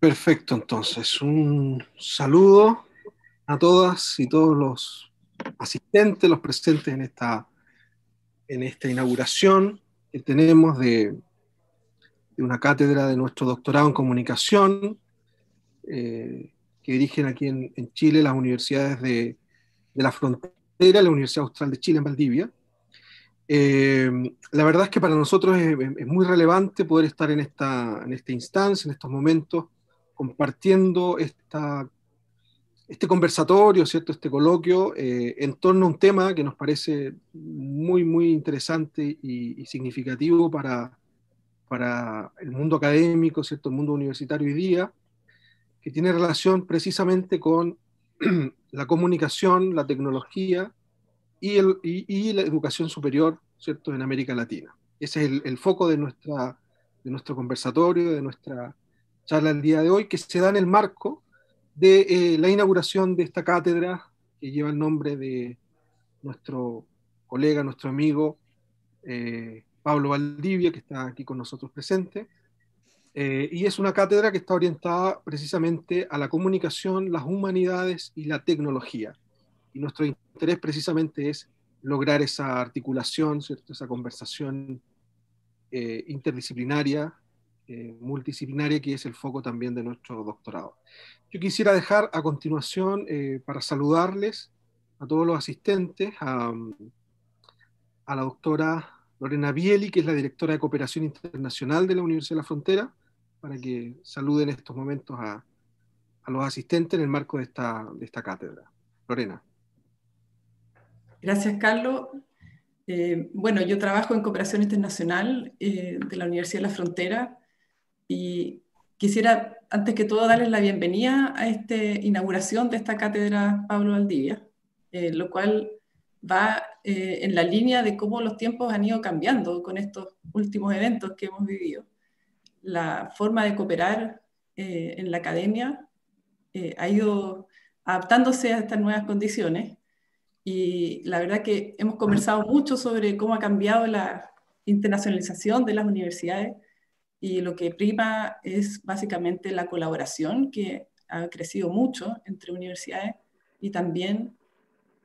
Perfecto, entonces, un saludo a todas y todos los asistentes, los presentes en esta, en esta inauguración que tenemos de, una cátedra de nuestro doctorado en comunicación, eh, que dirigen aquí en, Chile las universidades de, la frontera, la Universidad Austral de Chile en Valdivia. Eh, la verdad es que para nosotros es, muy relevante poder estar en esta, en esta instancia, en estos momentos, compartiendo este conversatorio, ¿cierto? este coloquio, eh, en torno a un tema que nos parece muy, muy interesante y, significativo para, para el mundo académico, ¿cierto? el mundo universitario hoy día, que tiene relación precisamente con la comunicación, la tecnología y, el, la educación superior ¿cierto? en América Latina. Ese es el, el foco de, nuestra, de nuestro conversatorio, de nuestra charla el día de hoy, que se da en el marco de eh, la inauguración de esta cátedra que lleva el nombre de nuestro colega, nuestro amigo eh, Pablo Valdivia, que está aquí con nosotros presente. Eh, y es una cátedra que está orientada precisamente a la comunicación, las humanidades y la tecnología. Y nuestro interés precisamente es lograr esa articulación, ¿cierto? esa conversación interdisciplinaria eh, multidisciplinaria, que es el foco también de nuestro doctorado. Yo quisiera dejar a continuación eh, para saludarles a todos los asistentes, a, la doctora Lorena Bieli, que es la directora de Cooperación Internacional de la Universidad de la Frontera, para que saluden estos momentos a, los asistentes en el marco de esta, cátedra. Lorena. Gracias, Carlos. Eh, bueno, yo trabajo en cooperación internacional de la Universidad de la Frontera y quisiera, antes que todo, darles la bienvenida a esta inauguración de esta cátedra Pablo Valdivia, eh, lo cual va eh, en la línea de cómo los tiempos han ido cambiando con estos últimos eventos que hemos vivido. La forma de cooperar eh, en la academia ha ido adaptándose a estas nuevas condiciones y la verdad que hemos conversado mucho sobre cómo ha cambiado la internacionalización de las universidades y lo que prima es básicamente la colaboración que ha crecido mucho entre universidades y también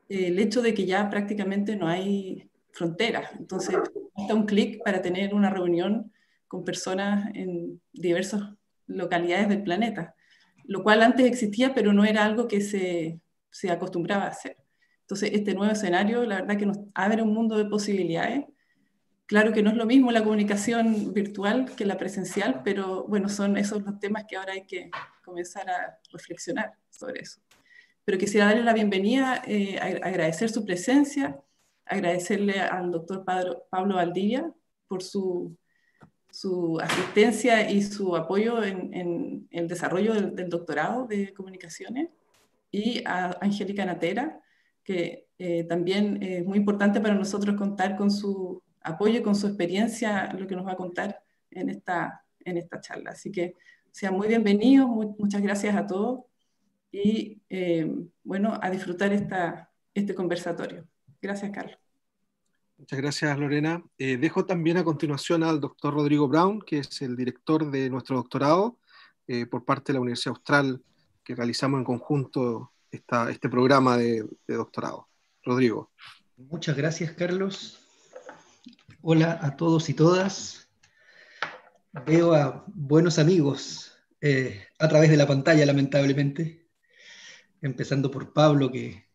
el hecho de que ya prácticamente no hay fronteras. Entonces, basta un clic para tener una reunión con personas en diversas localidades del planeta, lo cual antes existía, pero no era algo que se, se acostumbraba a hacer. Entonces, este nuevo escenario, la verdad que nos abre un mundo de posibilidades Claro que no es lo mismo la comunicación virtual que la presencial, pero bueno, son esos los temas que ahora hay que comenzar a reflexionar sobre eso. Pero quisiera darle la bienvenida, eh, agradecer su presencia, agradecerle al doctor Pablo Valdivia por su, asistencia y su apoyo en, el desarrollo del, doctorado de comunicaciones, y a Angélica Natera, que eh, también es muy importante para nosotros contar con su apoye con su experiencia lo que nos va a contar en esta, en esta charla. Así que sean muy bienvenidos, muchas gracias a todos y eh, bueno, a disfrutar esta, este conversatorio. Gracias, Carlos. Muchas gracias, Lorena. Eh, dejo también a continuación al doctor Rodrigo Brown, que es el director de nuestro doctorado eh, por parte de la Universidad Austral, que realizamos en conjunto esta, este programa de doctorado. Rodrigo. Muchas gracias, Carlos. Hola a todos y todas. Veo a buenos amigos eh, a través de la pantalla, lamentablemente. Empezando por Pablo, que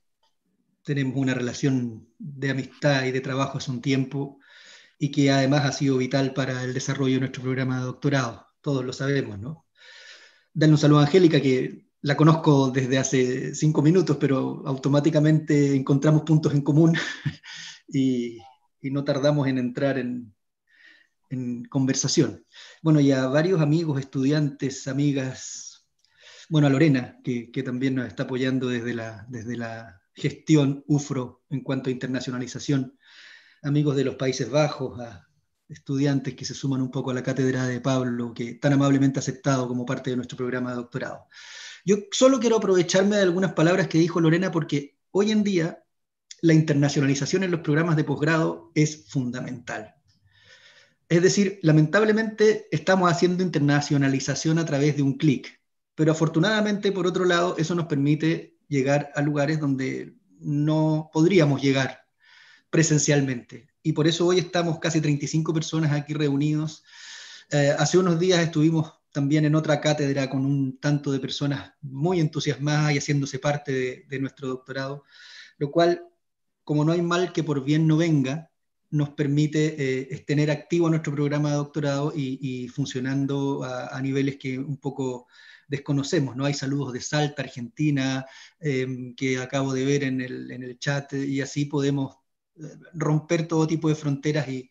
tenemos una relación de amistad y de trabajo hace un tiempo y que además ha sido vital para el desarrollo de nuestro programa de doctorado. Todos lo sabemos, ¿no? Dale un saludo a Angélica, que la conozco desde hace cinco minutos, pero automáticamente encontramos puntos en común y, y no tardamos en entrar en, conversación. Bueno, y a varios amigos, estudiantes, amigas, bueno, a Lorena, que, también nos está apoyando desde la, desde la gestión UFRO en cuanto a internacionalización, amigos de los Países Bajos, a estudiantes que se suman un poco a la cátedra de Pablo, que tan amablemente ha aceptado como parte de nuestro programa de doctorado. Yo solo quiero aprovecharme de algunas palabras que dijo Lorena porque hoy en día la internacionalización en los programas de posgrado es fundamental. Es decir, lamentablemente estamos haciendo internacionalización a través de un clic, pero afortunadamente, por otro lado, eso nos permite llegar a lugares donde no podríamos llegar presencialmente. Y por eso hoy estamos casi 35 personas aquí reunidos. Eh, hace unos días estuvimos también en otra cátedra con un tanto de personas muy entusiasmadas y haciéndose parte de nuestro doctorado, lo cual como no hay mal que por bien no venga, nos permite eh, tener activo nuestro programa de doctorado y, funcionando a, niveles que un poco desconocemos, ¿no? Hay saludos de Salta, Argentina, em, que acabo de ver en el, chat, y así podemos eh, romper todo tipo de fronteras y,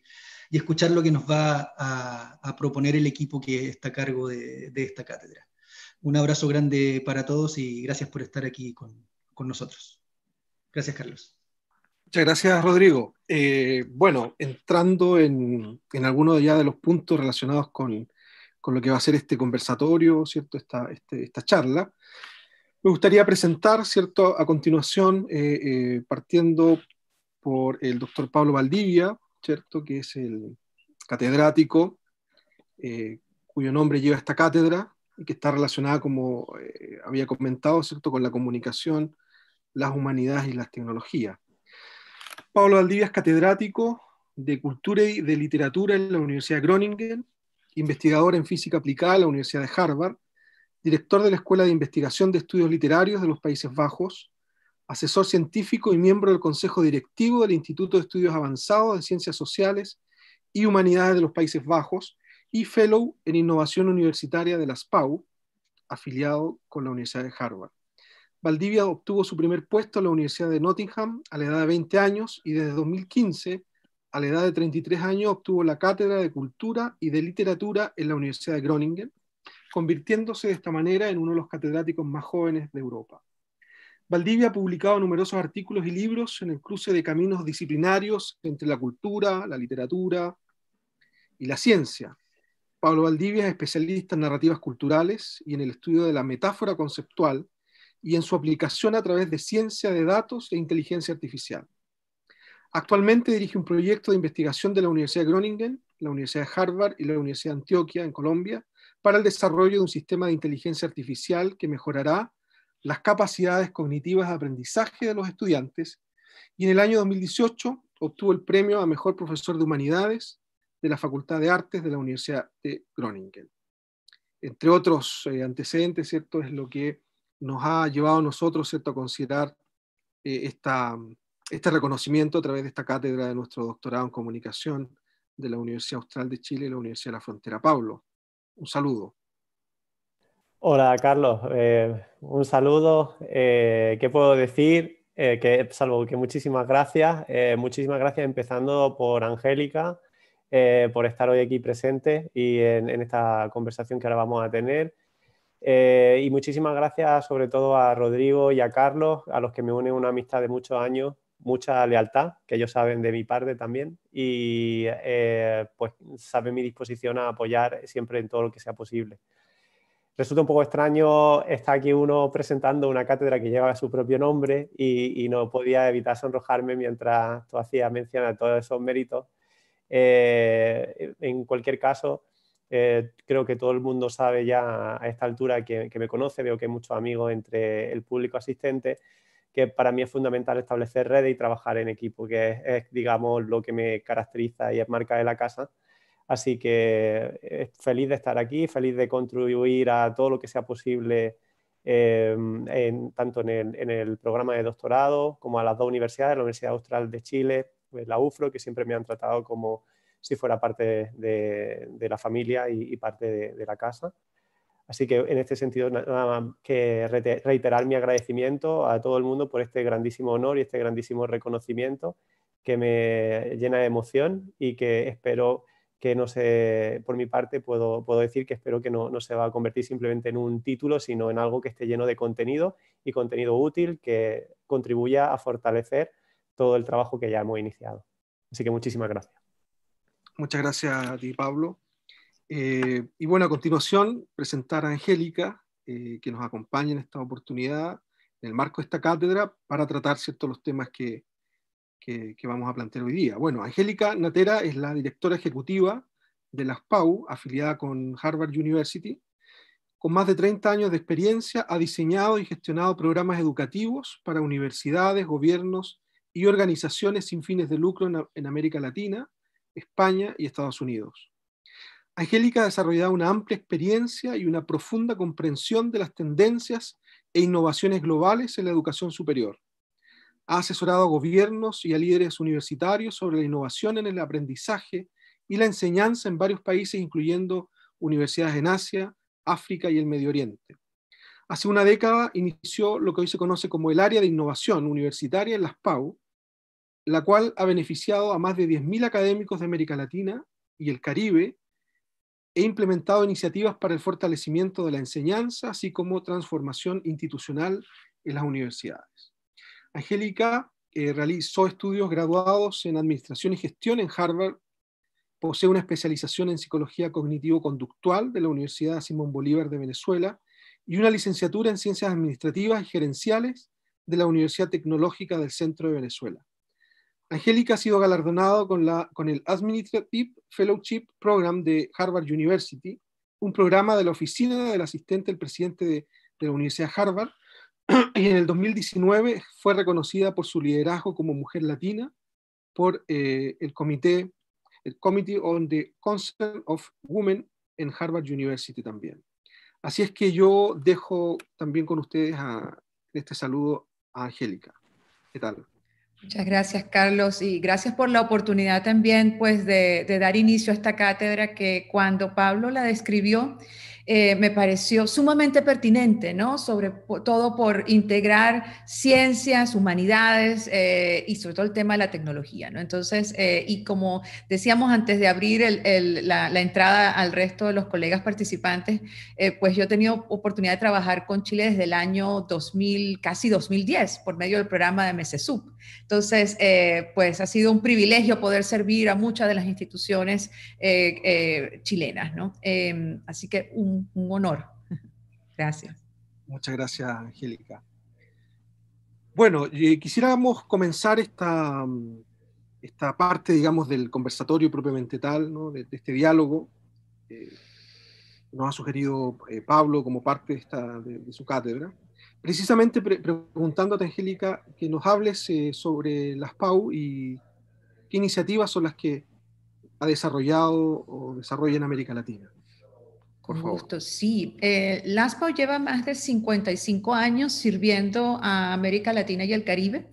escuchar lo que nos va a, proponer el equipo que está a cargo de, esta cátedra. Un abrazo grande para todos y gracias por estar aquí con nosotros. Gracias, Carlos. Muchas gracias, Rodrigo. Eh, bueno, entrando en, algunos alguno ya de los puntos relacionados con, con, lo que va a ser este conversatorio, ¿cierto? Esta, este, esta charla, me gustaría presentar, ¿cierto? A continuación, eh, eh, partiendo por el doctor Pablo Valdivia, ¿cierto? Que es el catedrático cuyo nombre lleva esta cátedra y que está relacionada, como había comentado, ¿cierto? Con la comunicación, las humanidades y las tecnologías. Pablo Valdivia es catedrático de Cultura y de Literatura en la Universidad de Groningen, investigador en Física Aplicada en la Universidad de Harvard, director de la Escuela de Investigación de Estudios Literarios de los Países Bajos, asesor científico y miembro del Consejo Directivo del Instituto de Estudios Avanzados de Ciencias Sociales y Humanidades de los Países Bajos y fellow en Innovación Universitaria de la SPAU, afiliado con la Universidad de Harvard. Valdivia obtuvo su primer puesto en la Universidad de Nottingham a la edad de 20 años y desde 2015, a la edad de 33 años, obtuvo la cátedra de Cultura y de Literatura en la Universidad de Groningen, convirtiéndose de esta manera en uno de los catedráticos más jóvenes de Europa. Valdivia ha publicado numerosos artículos y libros en el cruce de caminos disciplinarios entre la cultura, la literatura y la ciencia. Pablo Valdivia es especialista en narrativas culturales y en el estudio de la metáfora conceptual, y en su aplicación a través de ciencia de datos e inteligencia artificial. Actualmente dirige un proyecto de investigación de la Universidad de Groningen, la Universidad de Harvard y la Universidad de Antioquia en Colombia para el desarrollo de un sistema de inteligencia artificial que mejorará las capacidades cognitivas de aprendizaje de los estudiantes y en el año 2018 obtuvo el premio a Mejor Profesor de Humanidades de la Facultad de Artes de la Universidad de Groningen. Entre otros eh, antecedentes, ¿cierto? Es lo que nos ha llevado a nosotros a considerar eh, este reconocimiento a través de esta cátedra de nuestro doctorado en comunicación de la Universidad Austral de Chile y la Universidad de la Frontera. Pablo, un saludo. Hola, Carlos. Eh, un saludo. Eh, ¿Qué puedo decir? que, salvo que muchísimas gracias. muchísimas gracias empezando por Angélica, por estar hoy aquí presente y en, esta conversación que ahora vamos a tener. Eh, y muchísimas gracias sobre todo a Rodrigo y a Carlos, a los que me une una amistad de muchos años, mucha lealtad, que ellos saben de mi parte también, y eh, pues saben mi disposición a apoyar siempre en todo lo que sea posible. Resulta un poco extraño estar aquí uno presentando una cátedra que lleva su propio nombre y, no podía evitar sonrojarme mientras tú hacías mención a todos esos méritos. Eh, en cualquier caso, eh, creo que todo el mundo sabe ya a esta altura que, me conoce, veo que hay muchos amigos entre el público asistente, que para mí es fundamental establecer redes y trabajar en equipo, que es, digamos, lo que me caracteriza y es marca de la casa. Así que eh, feliz de estar aquí, feliz de contribuir a todo lo que sea posible, eh, tanto en el, programa de doctorado como a las dos universidades, la Universidad Austral de Chile, pues, la UFRO, que siempre me han tratado como si fuera parte de, la familia y, parte de, la casa. Así que en este sentido, nada más que reiterar mi agradecimiento a todo el mundo por este grandísimo honor y este grandísimo reconocimiento que me llena de emoción y que espero que no se, por mi parte puedo, puedo decir que espero que no, no, se va a convertir simplemente en un título, sino en algo que esté lleno de contenido y contenido útil que contribuya a fortalecer todo el trabajo que ya hemos iniciado. Así que muchísimas gracias. Muchas gracias a ti, Pablo. Eh, y bueno, a continuación, presentar a Angélica, eh, que nos acompaña en esta oportunidad, en el marco de esta cátedra, para tratar ciertos los temas que, que, vamos a plantear hoy día. Bueno, Angélica Natera es la directora ejecutiva de las PAU, afiliada con Harvard University. Con más de 30 años de experiencia, ha diseñado y gestionado programas educativos para universidades, gobiernos y organizaciones sin fines de lucro en América Latina España y Estados Unidos. Angélica ha desarrollado una amplia experiencia y una profunda comprensión de las tendencias e innovaciones globales en la educación superior. Ha asesorado a gobiernos y a líderes universitarios sobre la innovación en el aprendizaje y la enseñanza en varios países, incluyendo universidades en Asia, África y el Medio Oriente. Hace una década inició lo que hoy se conoce como el área de innovación universitaria en las PAU, la cual ha beneficiado a más de 10.000 académicos de América Latina y el Caribe e implementado iniciativas para el fortalecimiento de la enseñanza, así como transformación institucional en las universidades. Angélica eh, realizó estudios graduados en Administración y Gestión en Harvard, posee una especialización en Psicología Cognitivo-Conductual de la Universidad Simón Bolívar de Venezuela y una licenciatura en Ciencias Administrativas y Gerenciales de la Universidad Tecnológica del Centro de Venezuela. Angélica ha sido galardonada con, el Administrative Fellowship Program de Harvard University, un programa de la oficina del asistente del presidente de, la Universidad Harvard, y en el 2019 fue reconocida por su liderazgo como mujer latina por eh, el comité, el Committee on the Concern of Women en Harvard University también. Así es que yo dejo también con ustedes este saludo a Angélica. ¿Qué tal? Muchas gracias, Carlos, y gracias por la oportunidad también pues, de, de dar inicio a esta cátedra que cuando Pablo la describió, eh, me pareció sumamente pertinente, ¿no? Sobre todo por integrar ciencias, humanidades eh, y sobre todo el tema de la tecnología, ¿no? Entonces, eh, y como decíamos antes de abrir la, entrada al resto de los colegas participantes, pues yo he tenido oportunidad de trabajar con Chile desde el año 2000, casi 2010, por medio del programa de MESESUB. Entonces, pues ha sido un privilegio poder servir a muchas de las instituciones chilenas, ¿no? Em, así que un un, honor. Gracias. Muchas gracias, Angélica. Bueno, eh, quisiéramos comenzar esta, mm, esta parte, digamos, del conversatorio propiamente tal, ¿no? de, este diálogo. Eh, nos ha sugerido eh, Pablo como parte de, su cátedra. Precisamente preguntándote, Angélica, que nos hables eh, sobre las PAU y qué iniciativas son las que ha desarrollado o desarrolla en América Latina. Por Justo, sí. Eh, lleva más de 55 años sirviendo a América Latina y el Caribe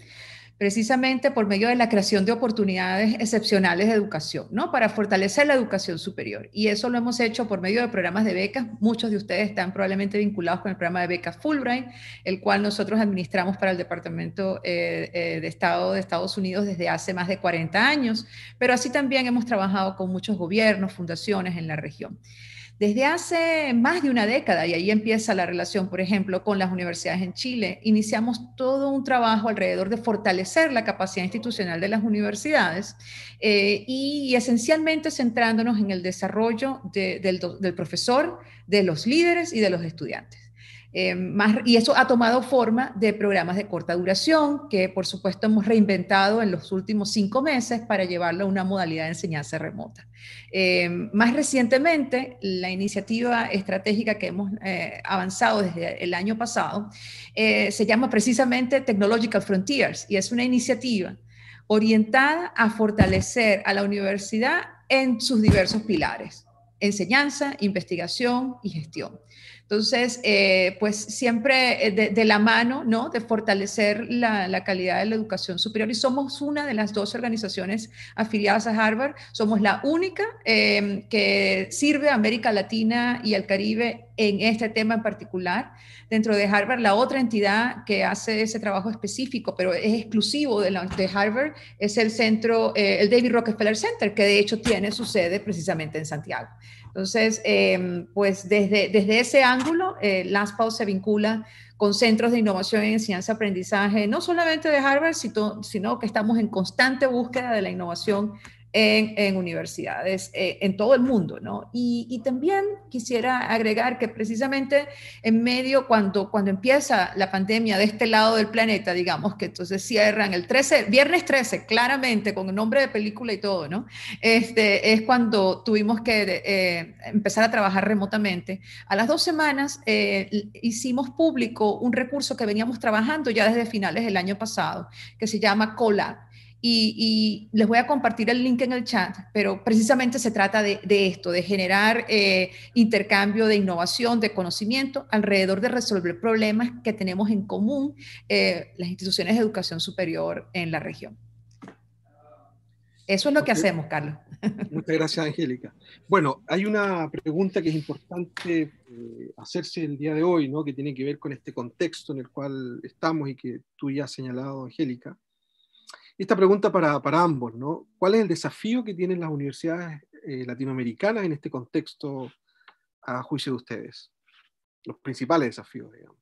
precisamente por medio de la creación de oportunidades excepcionales de educación, ¿no? Para fortalecer la educación superior. Y eso lo hemos hecho por medio de programas de becas. Muchos de ustedes están probablemente vinculados con el programa de becas Fulbright, el cual nosotros administramos para el Departamento eh, eh, de Estado de Estados Unidos desde hace más de 40 años, pero así también hemos trabajado con muchos gobiernos, fundaciones en la región. Desde hace más de una década, y ahí empieza la relación, por ejemplo, con las universidades en Chile, iniciamos todo un trabajo alrededor de fortalecer la capacidad institucional de las universidades eh, y, esencialmente centrándonos en el desarrollo del profesor, de los líderes y de los estudiantes. Eh, y eso ha tomado forma de programas de corta duración que por supuesto hemos reinventado en los últimos cinco meses para llevarlo a una modalidad de enseñanza remota. Eh, más recientemente, la iniciativa estratégica que hemos eh, avanzado desde el año pasado se llama precisamente Technological Frontiers y es una iniciativa orientada a fortalecer a la universidad en sus diversos pilares, enseñanza, investigación y gestión. Entonces, eh, pues siempre eh, de, la mano, ¿no? De fortalecer la, calidad de la educación superior. Y somos una de las dos organizaciones afiliadas a Harvard. Somos la única eh, que sirve a América Latina y al Caribe en este tema en particular. Dentro de Harvard, la otra entidad que hace ese trabajo específico, pero es exclusivo de, Harvard, es el centro, eh, el David Rockefeller Center, que de hecho tiene su sede precisamente en Santiago. Entonces, em, pues desde, desde ese ángulo, eh, se vincula con centros de innovación en enseñanza aprendizaje, no solamente de Harvard, sino, sino que estamos en constante búsqueda de la innovación en, universidades eh, en todo el mundo, ¿no? Y, también quisiera agregar que precisamente en medio, cuando, cuando empieza la pandemia de este lado del planeta, digamos, que entonces cierran el 13, viernes 13, claramente, con el nombre de película y todo, ¿no? Este, es cuando tuvimos que eh, empezar a trabajar remotamente. A las dos semanas eh, hicimos público un recurso que veníamos trabajando ya desde finales del año pasado, que se llama COLA y, les voy a compartir el link en el chat, pero precisamente se trata de, esto, de generar eh, intercambio de innovación, de conocimiento alrededor de resolver problemas que tenemos en común eh, las instituciones de educación superior en la región. Eso es lo que hacemos, Carlos. Muchas gracias, Angélica. Bueno, hay una pregunta que es importante eh, hacerse el día de hoy, ¿no? que tiene que ver con este contexto en el cual estamos y que tú ya has señalado, Angélica esta pregunta para, ambos, ¿no? ¿Cuál es el desafío que tienen las universidades eh, latinoamericanas en este contexto a juicio de ustedes? Los principales desafíos, digamos.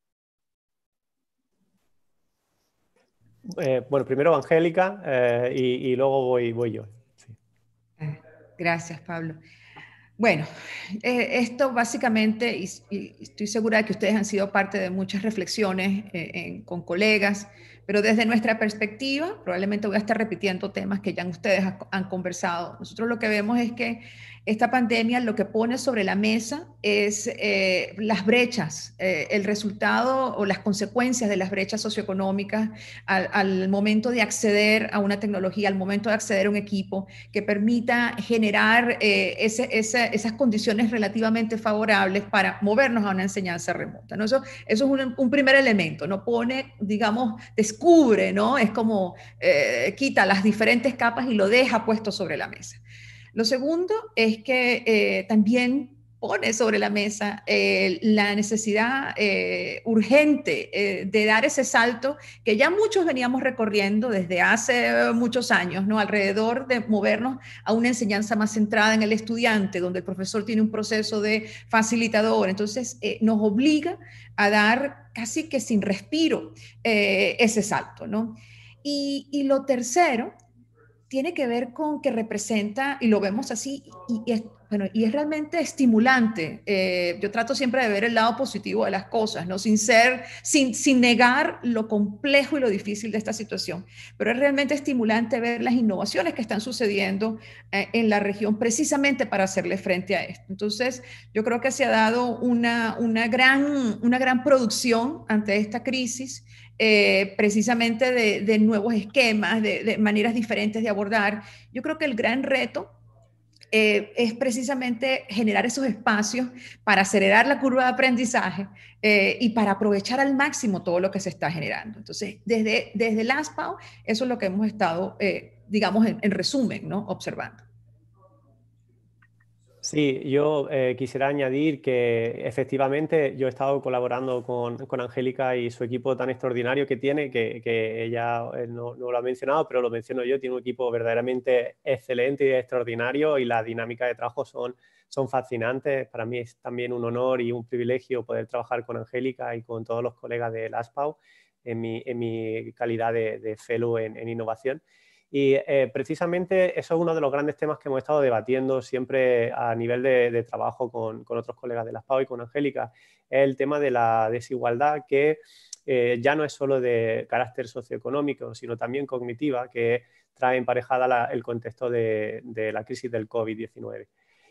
Eh, bueno, primero Angélica eh, y, luego voy, yo. Gracias, Pablo. Bueno, esto básicamente, y, estoy segura de que ustedes han sido parte de muchas reflexiones con colegas, pero desde nuestra perspectiva, probablemente voy a estar repitiendo temas que ya ustedes han conversado. Nosotros lo que vemos es que esta pandemia lo que pone sobre la mesa es eh, las brechas, eh, el resultado o las consecuencias de las brechas socioeconómicas al, momento de acceder a una tecnología, al momento de acceder a un equipo que permita generar eh, esas condiciones relativamente favorables para movernos a una enseñanza remota. ¿no? Eso, eso es un, primer elemento, ¿no? pone, digamos, descripción descubre, ¿no? Es como eh, quita las diferentes capas y lo deja puesto sobre la mesa. Lo segundo es que eh, también pone sobre la mesa eh, la necesidad eh, urgente eh, de dar ese salto que ya muchos veníamos recorriendo desde hace muchos años, ¿no? Alrededor de movernos a una enseñanza más centrada en el estudiante, donde el profesor tiene un proceso de facilitador. Entonces, nos obliga a dar casi que sin respiro ese salto, ¿no? Y, lo tercero tiene que ver con que representa, y lo vemos así, y, y bueno, y es realmente estimulante. Eh, yo trato siempre de ver el lado positivo de las cosas, ¿no? Sin ser, sin, sin negar lo complejo y lo difícil de esta situación. Pero es realmente estimulante ver las innovaciones que están sucediendo eh, en la región precisamente para hacerle frente a esto. Entonces, yo creo que se ha dado una, una, gran, una gran producción ante esta crisis. Eh, precisamente de, nuevos esquemas, de, de maneras diferentes de abordar. Yo creo que el gran reto eh, es precisamente generar esos espacios para acelerar la curva de aprendizaje eh, y para aprovechar al máximo todo lo que se está generando. Entonces, desde, desde el eso es lo que hemos estado, eh, digamos, en, en resumen, ¿no? observando. Sí, yo eh, quisiera añadir que efectivamente yo he estado colaborando con, Angélica y su equipo tan extraordinario que tiene, que, ella eh, no, lo ha mencionado, pero lo menciono yo, tiene un equipo verdaderamente excelente y extraordinario y las dinámicas de trabajo son, fascinantes. Para mí es también un honor y un privilegio poder trabajar con Angélica y con todos los colegas de ASPAU en mi, calidad de, fellow en innovación. Y eh, precisamente eso es uno de los grandes temas que hemos estado debatiendo siempre a nivel de, trabajo con, otros colegas de la PAO y con Angélica, el tema de la desigualdad que eh, ya no es solo de carácter socioeconómico, sino también cognitiva, que trae emparejada el contexto de la crisis del COVID-19.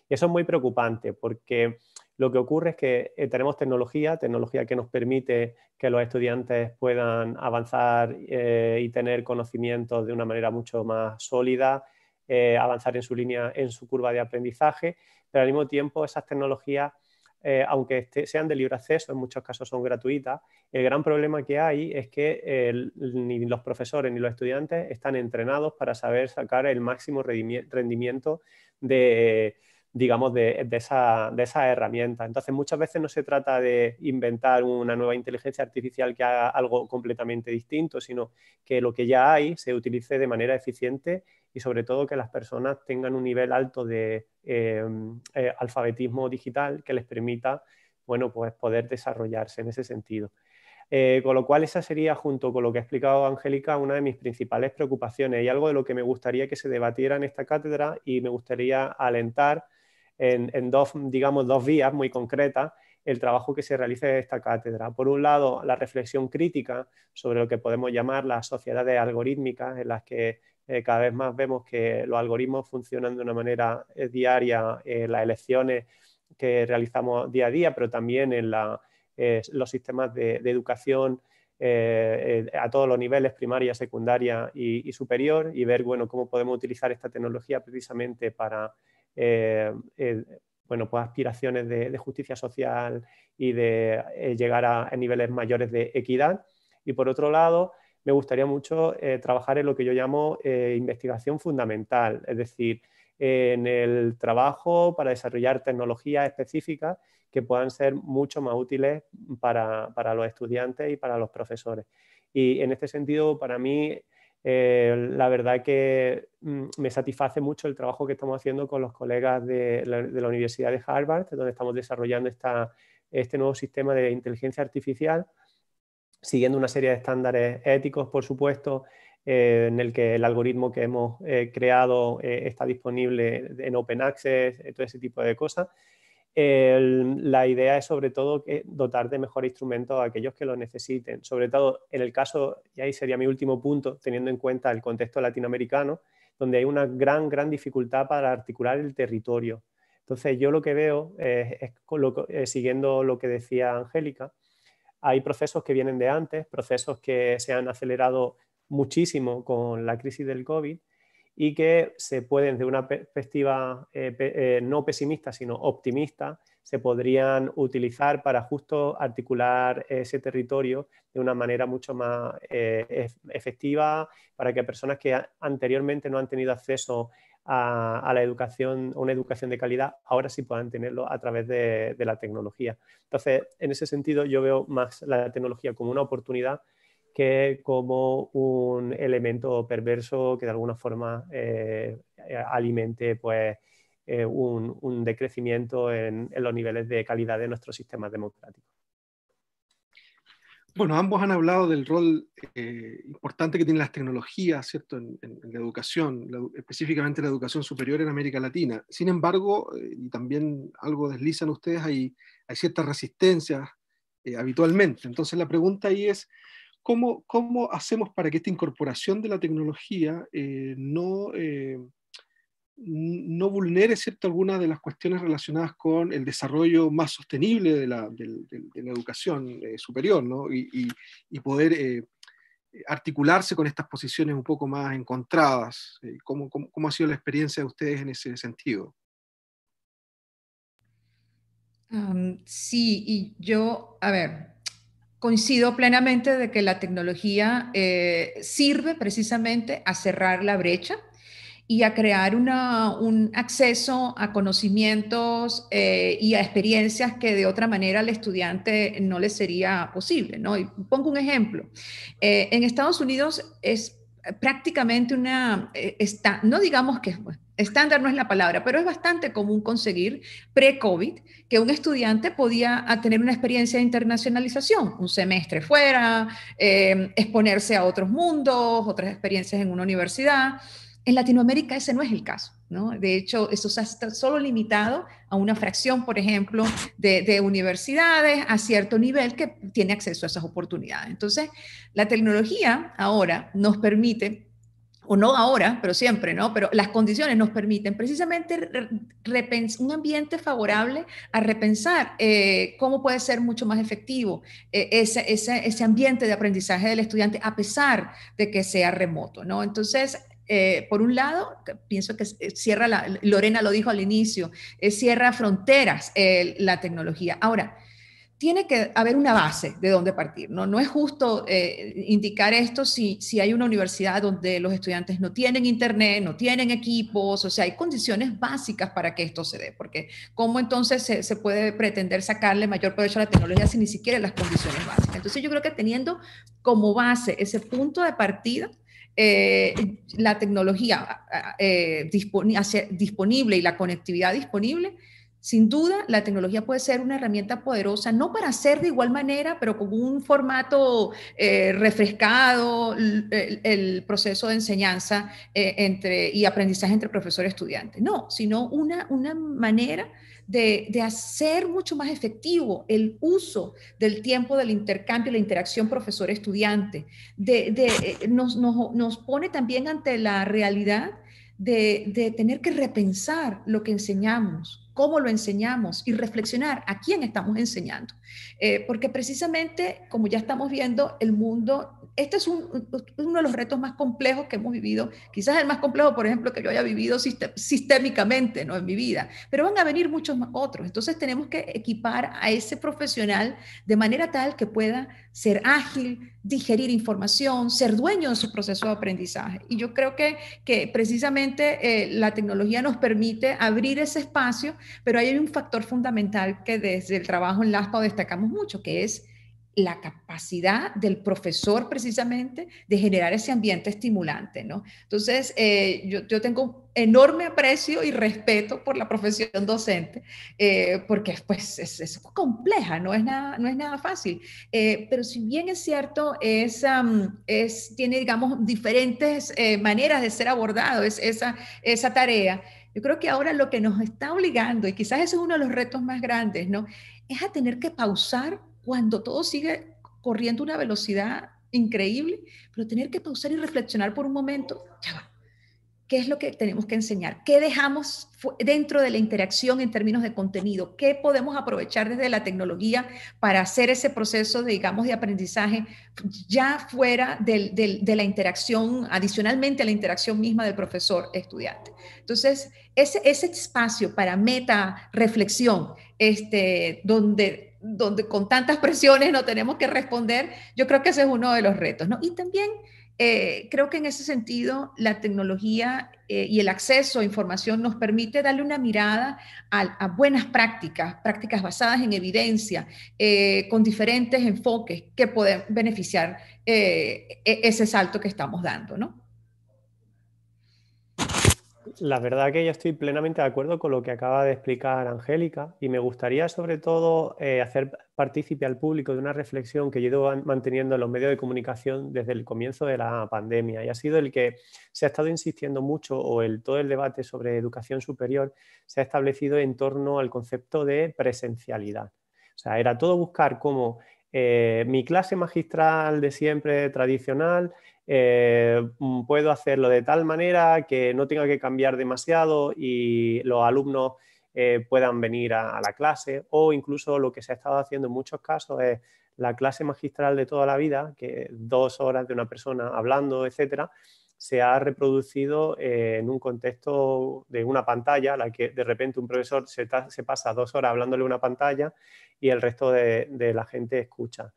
Y eso es muy preocupante porque lo que ocurre es que eh, tenemos tecnología, tecnología que nos permite que los estudiantes puedan avanzar eh, y tener conocimientos de una manera mucho más sólida, eh, avanzar en su línea, en su curva de aprendizaje, pero al mismo tiempo esas tecnologías, aunque este, sean de libre acceso, en muchos casos son gratuitas, el gran problema que hay es que ni los profesores ni los estudiantes están entrenados para saber sacar el máximo rendimiento de digamos, de, esa, herramienta. Entonces, muchas veces no se trata de inventar una nueva inteligencia artificial que haga algo completamente distinto, sino que lo que ya hay se utilice de manera eficiente y sobre todo que las personas tengan un nivel alto de eh, eh, alfabetismo digital que les permita, bueno, pues poder desarrollarse en ese sentido. Eh, con lo cual, esa sería, junto con lo que ha explicado Angélica, una de mis principales preocupaciones y algo de lo que me gustaría que se debatiera en esta cátedra y me gustaría alentar en, dos, digamos, vías muy concretas el trabajo que se realiza en esta cátedra. Por un lado, la reflexión crítica sobre lo que podemos llamar las sociedades algorítmicas, en las que eh, cada vez más vemos que los algoritmos funcionan de una manera eh, diaria en las elecciones que realizamos día a día, pero también en eh, los sistemas de, educación a todos los niveles, primaria, secundaria y, y, superior, y ver bueno, cómo podemos utilizar esta tecnología precisamente para eh, eh, bueno, pues aspiraciones de, justicia social y de eh, llegar a, niveles mayores de equidad. Y por otro lado, me gustaría mucho trabajar en lo que yo llamo investigación fundamental, es decir, en el trabajo para desarrollar tecnologías específicas que puedan ser mucho más útiles para, para, los estudiantes y para los profesores. Y en este sentido, para mí, eh, la verdad que mm, me satisface mucho el trabajo que estamos haciendo con los colegas de la, Universidad de Harvard, donde estamos desarrollando este nuevo sistema de inteligencia artificial, siguiendo una serie de estándares éticos, por supuesto, eh, en el que el algoritmo que hemos eh, creado está disponible en open access, todo ese tipo de cosas la idea es sobre todo dotar de mejores instrumentos a aquellos que lo necesiten, sobre todo en el caso, y ahí sería mi último punto, teniendo en cuenta el contexto latinoamericano, donde hay una gran, gran dificultad para articular el territorio. Entonces yo lo que veo eh, siguiendo lo que decía Angélica, hay procesos que vienen de antes, procesos que se han acelerado muchísimo con la crisis del COVID, y que se pueden, de una perspectiva eh, eh, no pesimista, sino optimista, se podrían utilizar para justo articular ese territorio de una manera mucho más eh, e-, efectiva para que personas que anteriormente no han tenido acceso a, la educación, una educación de calidad, ahora sí puedan tenerlo a través de la tecnología. Entonces, en ese sentido, yo veo más la tecnología como una oportunidad que como un elemento perverso que de alguna forma eh, eh, alimente pues, eh, un, un, decrecimiento en, los niveles de calidad de nuestros sistemas democráticos. Bueno, ambos han hablado del rol importante que tienen las tecnologías ¿cierto? En, la educación, específicamente específicamente la educación superior en América Latina. Sin embargo, y también algo deslizan ustedes, hay, hay ciertas resistencias habitualmente. Entonces la pregunta ahí es, ¿cómo, hacemos para que esta incorporación de la tecnología eh, no, eh, no vulnere ¿cierto? algunas de las cuestiones relacionadas con el desarrollo más sostenible de la, educación eh, superior y, poder articularse con estas posiciones un poco más encontradas. ¿Cómo, ha sido la experiencia de ustedes en ese sentido? sí, y yo, a ver, coincido plenamente de que la tecnología eh, sirve precisamente a cerrar la brecha y a crear un acceso a conocimientos eh, y a experiencias que de otra manera al estudiante no le sería posible. ¿no? pongo un ejemplo. Eh, en Estados Unidos es prácticamente una, eh, está, no digamos que estándar no es la palabra, pero es bastante común conseguir pre-COVID que un estudiante podía ah, tener una experiencia de internacionalización, un semestre fuera, em, exponerse a otros mundos, otras experiencias en una universidad. En Latinoamérica ese no es el caso. De hecho, eso está solo limitado a una fracción, por ejemplo, de, universidades a cierto nivel que tiene acceso a esas oportunidades. Entonces, la tecnología ahora nos permite o no ahora, pero siempre, ¿no? Pero las condiciones nos permiten precisamente un ambiente favorable a repensar eh, cómo puede ser mucho más efectivo eh, ese, ese, ambiente de aprendizaje del estudiante a pesar de que sea remoto, ¿no? Entonces, eh, por un lado, pienso que eh, cierra, la, Lorena lo dijo al inicio, eh, cierra fronteras la tecnología. Ahora, tiene que haber una base de dónde partir, ¿no? No es justo indicar esto si, si hay una universidad donde los estudiantes no tienen internet, no tienen equipos, o sea, hay condiciones básicas para que esto se dé, porque ¿cómo entonces se, se puede pretender sacarle mayor provecho a la tecnología si ni siquiera las condiciones básicas? Entonces yo creo que teniendo como base ese punto de partida, eh, la tecnología eh, disponible y la conectividad disponible, sin duda la tecnología puede ser una herramienta poderosa, no para hacer de igual manera, pero con un formato eh, refrescado el, proceso de enseñanza entre, y aprendizaje entre profesor y estudiante. No, sino una, una manera de, hacer mucho más efectivo el uso del tiempo del intercambio, la interacción profesor-estudiante. De, eh, nos, nos, pone también ante la realidad de, tener que repensar lo que enseñamos, cómo lo enseñamos y reflexionar a quién estamos enseñando. Eh, porque precisamente, como ya estamos viendo, el mundo este es uno de los retos más complejos que hemos vivido, quizás el más complejo, por ejemplo, que yo haya vivido sistémicamente ¿no? en mi vida, pero van a venir muchos otros. Entonces tenemos que equipar a ese profesional de manera tal que pueda ser ágil, digerir información, ser dueño de su proceso de aprendizaje. Y yo creo que, precisamente eh, la tecnología nos permite abrir ese espacio, pero hay un factor fundamental que desde el trabajo en LASPA destacamos mucho, que es la capacidad del profesor precisamente de generar ese ambiente estimulante, ¿no? Entonces, eh, yo, yo, tengo enorme aprecio y respeto por la profesión docente, eh, porque pues, es, compleja, no es nada, no es nada fácil. Eh, pero si bien es cierto, es, es tiene, digamos, diferentes maneras de ser abordado es, esa, esa tarea. Yo creo que ahora lo que nos está obligando, y quizás ese es uno de los retos más grandes, ¿no? Es a tener que pausar cuando todo sigue corriendo a una velocidad increíble, pero tener que pausar y reflexionar por un momento, ya va. ¿Qué es lo que tenemos que enseñar? ¿Qué dejamos dentro de la interacción en términos de contenido? ¿Qué podemos aprovechar desde la tecnología para hacer ese proceso, digamos, de aprendizaje ya fuera de la interacción, adicionalmente a la interacción misma del profesor-estudiante? Entonces, ese, ese espacio para meta, reflexión, este, donde donde con tantas presiones no tenemos que responder, yo creo que ese es uno de los retos, ¿no? Y también eh, creo que en ese sentido la tecnología eh, y el acceso a información nos permite darle una mirada a, buenas prácticas, prácticas basadas en evidencia, eh, con diferentes enfoques que pueden beneficiar e, ese salto que estamos dando, ¿no? la verdad que yo estoy plenamente de acuerdo con lo que acaba de explicar Angélica y me gustaría sobre todo eh, hacer partícipe al público de una reflexión que yo llevo manteniendo en los medios de comunicación desde el comienzo de la pandemia y ha sido el que se ha estado insistiendo mucho o el, todo el debate sobre educación superior se ha establecido en torno al concepto de presencialidad. O sea, era todo buscar cómo eh, mi clase magistral de siempre tradicional, eh, mm, puedo hacerlo de tal manera que no tenga que cambiar demasiado y los alumnos eh, puedan venir a, la clase o incluso lo que se ha estado haciendo en muchos casos es la clase magistral de toda la vida, que dos horas de una persona hablando, etcétera, se ha reproducido eh, en un contexto de una pantalla, la que de repente un profesor se, pasa dos horas hablándole una pantalla y el resto de, la gente escucha.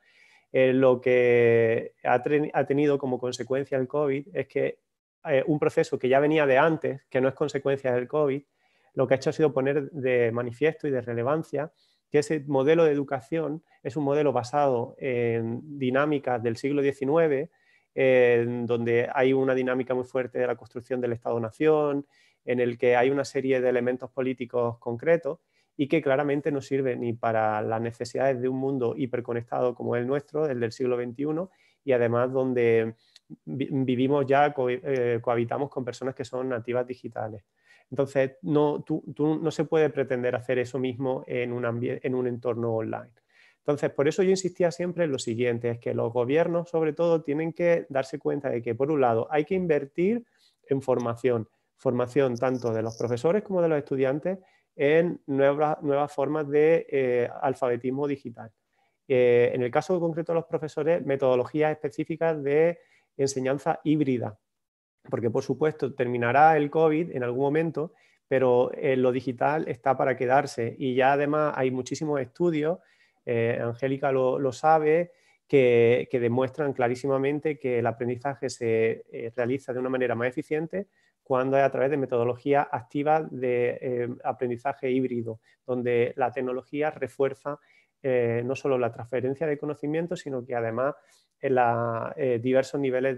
Eh, lo que ha, tenido como consecuencia el COVID es que eh, un proceso que ya venía de antes, que no es consecuencia del COVID, lo que ha hecho ha sido poner de manifiesto y de relevancia que ese modelo de educación es un modelo basado en dinámicas del siglo XIX, donde hay una dinámica muy fuerte de la construcción del Estado-Nación, en el que hay una serie de elementos políticos concretos y que claramente no sirve ni para las necesidades de un mundo hiperconectado como el nuestro, el del siglo XXI, y además donde vivimos ya, eh, cohabitamos con personas que son nativas digitales. Entonces, no, no se puede pretender hacer eso mismo en un entorno online. Entonces, por eso yo insistía siempre en lo siguiente, es que los gobiernos sobre todo tienen que darse cuenta de que, por un lado, hay que invertir en formación, formación tanto de los profesores como de los estudiantes en nuevas, formas de eh, alfabetismo digital. Eh, en el caso concreto de los profesores, metodologías específicas de enseñanza híbrida, porque por supuesto terminará el COVID en algún momento, pero eh, lo digital está para quedarse y ya además hay muchísimos estudios eh, Angélica lo, sabe, que, demuestran clarísimamente que el aprendizaje se eh, realiza de una manera más eficiente cuando es a través de metodologías activas de eh, aprendizaje híbrido, donde la tecnología refuerza no solo la transferencia de conocimiento, sino que además los diversos niveles